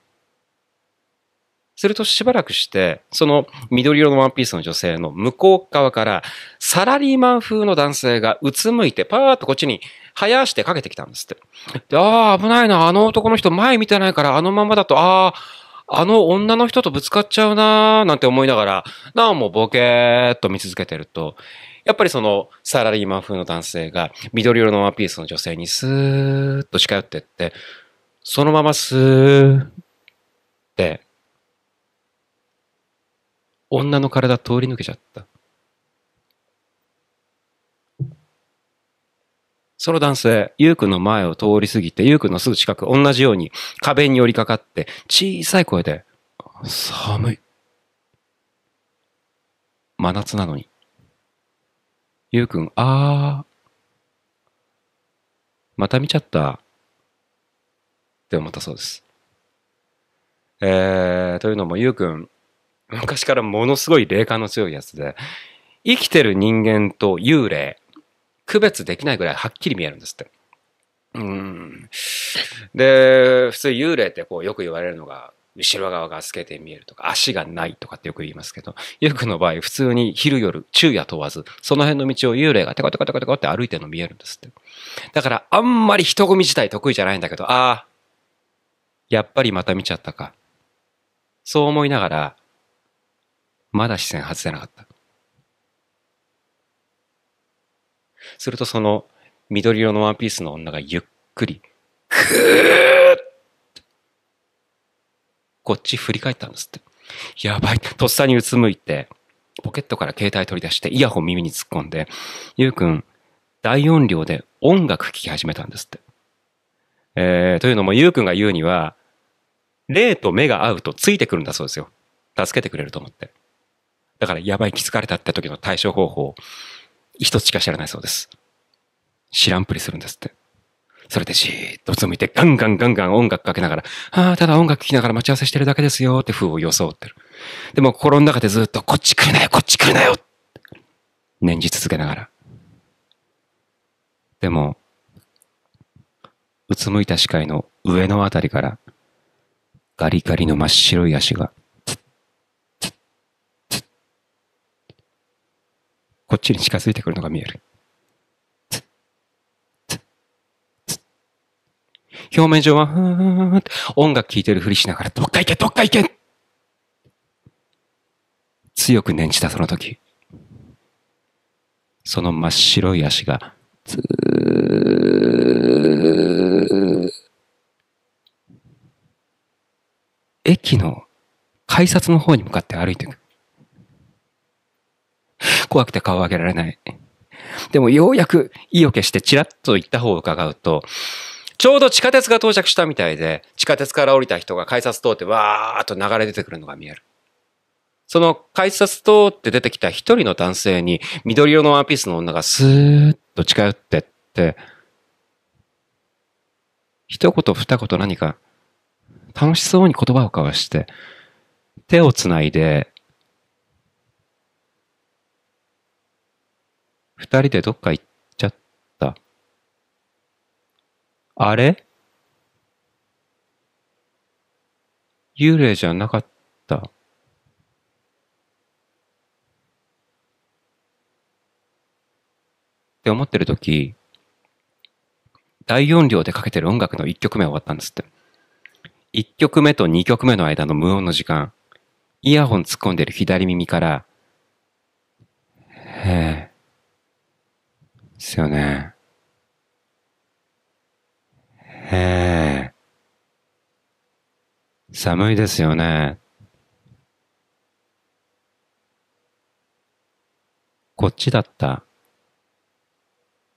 するとしばらくして、その緑色のワンピースの女性の向こう側から、サラリーマン風の男性がうつむいて、パーッとこっちに生やしてかけてきたんですって。で、ああ、危ないな、あの男の人前見てないから、あのままだと、ああ、あの女の人とぶつかっちゃうなーなんて思いながら、なおもボケーっと見続けてると、やっぱりそのサラリーマン風の男性が緑色のワンピースの女性にスーッと近寄ってって、そのまますーって女の体通り抜けちゃった。その男性、ゆうくんの前を通り過ぎて、ゆうくんのすぐ近く、同じように壁に寄りかかって、小さい声で、寒い。真夏なのに。ゆうくん、あー。また見ちゃった。って思ったそうです。えー、というのも、ゆうくん、昔からものすごい霊感の強いやつで、生きてる人間と幽霊、区別できないぐらいはっきり見えるんですって。うん。で、普通幽霊ってこうよく言われるのが、後ろ側が透けて見えるとか、足がないとかってよく言いますけど、よくの場合、普通に昼夜、昼夜問わず、その辺の道を幽霊がテコテコテコテコって歩いてるの見えるんですって。だから、あんまり人混み自体得意じゃないんだけど、ああ、やっぱりまた見ちゃったか。そう思いながら、まだ視線外せなかった。するとその緑色のワンピースの女がゆっくり、くーこっち振り返ったんですって。やばい。とっさにうつむいて、ポケットから携帯取り出して、イヤホン耳に突っ込んで、ゆうくん、大音量で音楽聴き始めたんですって。えー、というのも、ゆうくんが言うには、霊と目が合うとついてくるんだそうですよ。助けてくれると思って。だからやばい気づかれたって時の対処方法、一つしか知らないそうです。知らんぷりするんですって。それでじーっとうつむいてガンガンガンガン音楽かけながら、ああ、ただ音楽聴きながら待ち合わせしてるだけですよって風を装ってる。でも心の中でずっとこっち来るなよ、こっち来るなよ念じ続けながら。でも、うつむいた視界の上のあたりから、ガリガリの真っ白い足が、こっちに近づいてくるのが見える。表面上は、音楽聴いてるふりしながら、どっか行け、どっか行け強く念じたその時、その真っ白い足が、ずー駅の改札の方に向かって歩いていく。怖くて顔を上げられない。でもようやく意を消してチラッと行った方を伺うと、ちょうど地下鉄が到着したみたいで、地下鉄から降りた人が改札通ってわーっと流れ出てくるのが見える。その改札通って出てきた一人の男性に緑色のワンピースの女がスーッと近寄ってって、一言二言何か楽しそうに言葉を交わして、手をつないで二人でどっか行っちゃった。あれ幽霊じゃなかった。って思ってる時、大音量でかけてる音楽の一曲目終わったんですって。一曲目と二曲目の間の無音の時間、イヤホン突っ込んでる左耳から、へえ、ですよね。ええ。寒いですよね。こっちだったっ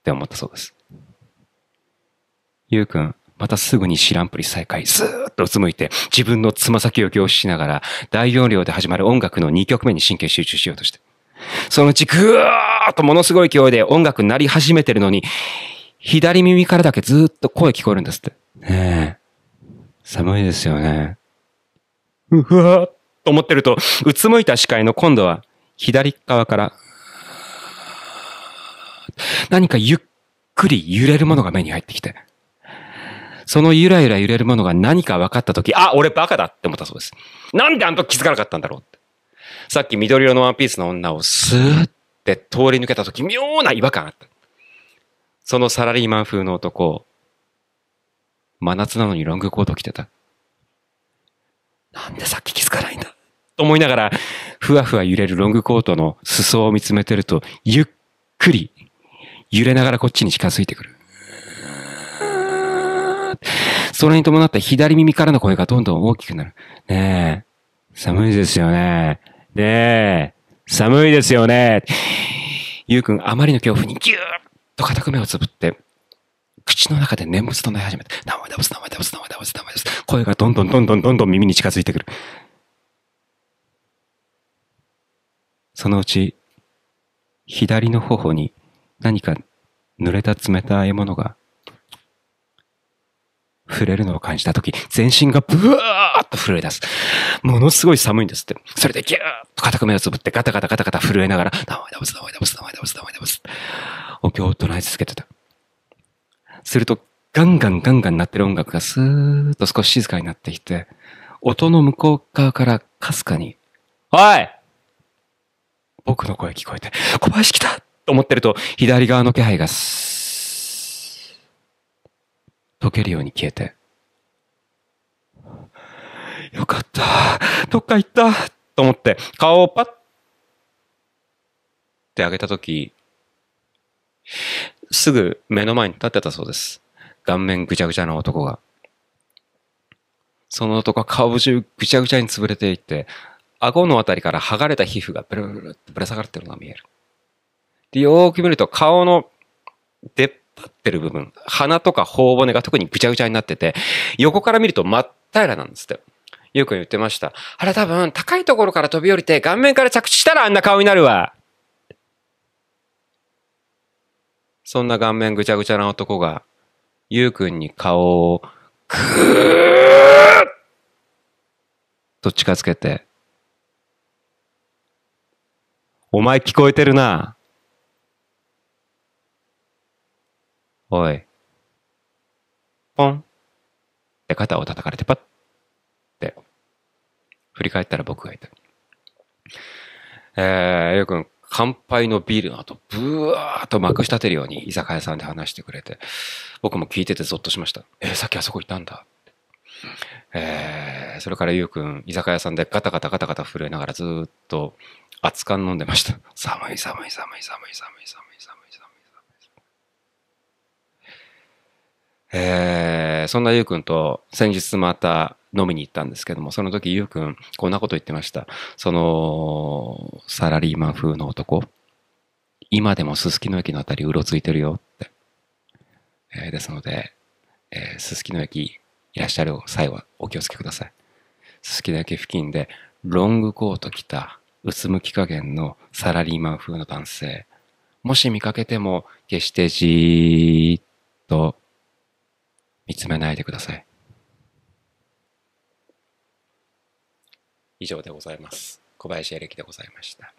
て思ったそうです。ゆうくん、またすぐに知らんぷり再開、スーッとうつむいて、自分のつま先を凝視しながら、大容量で始まる音楽の2曲目に神経集中しようとして。そのうちぐーっとものすごい勢いで音楽なり始めてるのに、左耳からだけずっと声聞こえるんですって。ねえ。寒いですよね。うわーっと思ってると、うつむいた視界の今度は左側から、何かゆっくり揺れるものが目に入ってきて、そのゆらゆら揺れるものが何か分かったとき、あ、俺バカだって思ったそうです。なんであの時気づかなかったんだろうさっき緑色のワンピースの女をスーって通り抜けた時、妙な違和感あった。そのサラリーマン風の男、真夏なのにロングコート着てた。なんでさっき気づかないんだと思いながら、ふわふわ揺れるロングコートの裾を見つめてると、ゆっくり揺れながらこっちに近づいてくる。それに伴って左耳からの声がどんどん大きくなる。ねえ、寒いですよね。ねえ、寒いですよね。ゆうくん、あまりの恐怖にぎゅーっと固く目をつぶって、口の中で念仏と唱え始めて、名前だぶす、名前だぶす、名前だぶす、名前だぶす。声がどんどんどんどんどんどん耳に近づいてくる。そのうち、左の頬に何か濡れた冷たいものが触れるのを感じた時、全身がブワーッと震え出す。ものすごい寒いんですって。それでギューッと固く目をつぶってガタガタガタガタ震えながら、ダメダメダメダメダメダメダメダメお経を唱え続けてた。すると、ガンガンガンガン鳴ってる音楽がスーッと少し静かになってきて、音の向こう側からかすかに、おい僕の声聞こえて、小林来たと思ってると、左側の気配がスー溶けるように消えて。よかった。どっか行ったと思って、顔をパッって上げたとき、すぐ目の前に立ってたそうです。顔面ぐちゃぐちゃな男が。その男は顔中ぐちゃぐちゃに潰れていって、顎のあたりから剥がれた皮膚がブルブルってぶら下がってるのが見える。で、よーく見ると顔の出っ立ってる部分、鼻とか頬骨が特にぐちゃぐちゃになってて、横から見ると真っ平らなんですって。よく言ってました。あれ多分、高いところから飛び降りて、顔面から着地したらあんな顔になるわ。そんな顔面ぐちゃぐちゃな男が、ゆうくんに顔を、ぐーっと近づけて、お前聞こえてるな。おい、ポンって肩を叩かれてパッって振り返ったら僕がいた。えー、よく乾杯のビールの後、ブワーッとまくし立てるように居酒屋さんで話してくれて、僕も聞いててゾッとしました。えー、さっきあそこ行ったんだ。えー、それからゆうくん、居酒屋さんでガタガタガタガタ震えながらずっと熱燗飲んでました。寒い寒い寒い寒い寒い寒い。えー、そんなゆうくんと先日また飲みに行ったんですけども、その時ゆうくん、こんなこと言ってました。その、サラリーマン風の男、今でもすすきの駅のあたりうろついてるよって。えー、ですので、えー、すすきの駅いらっしゃる際はお気をつけください。すすきの駅付近で、ロングコート着た、うつむき加減のサラリーマン風の男性、もし見かけても、決してじーっと見つめないでください。以上でございます。小林エレキでございました。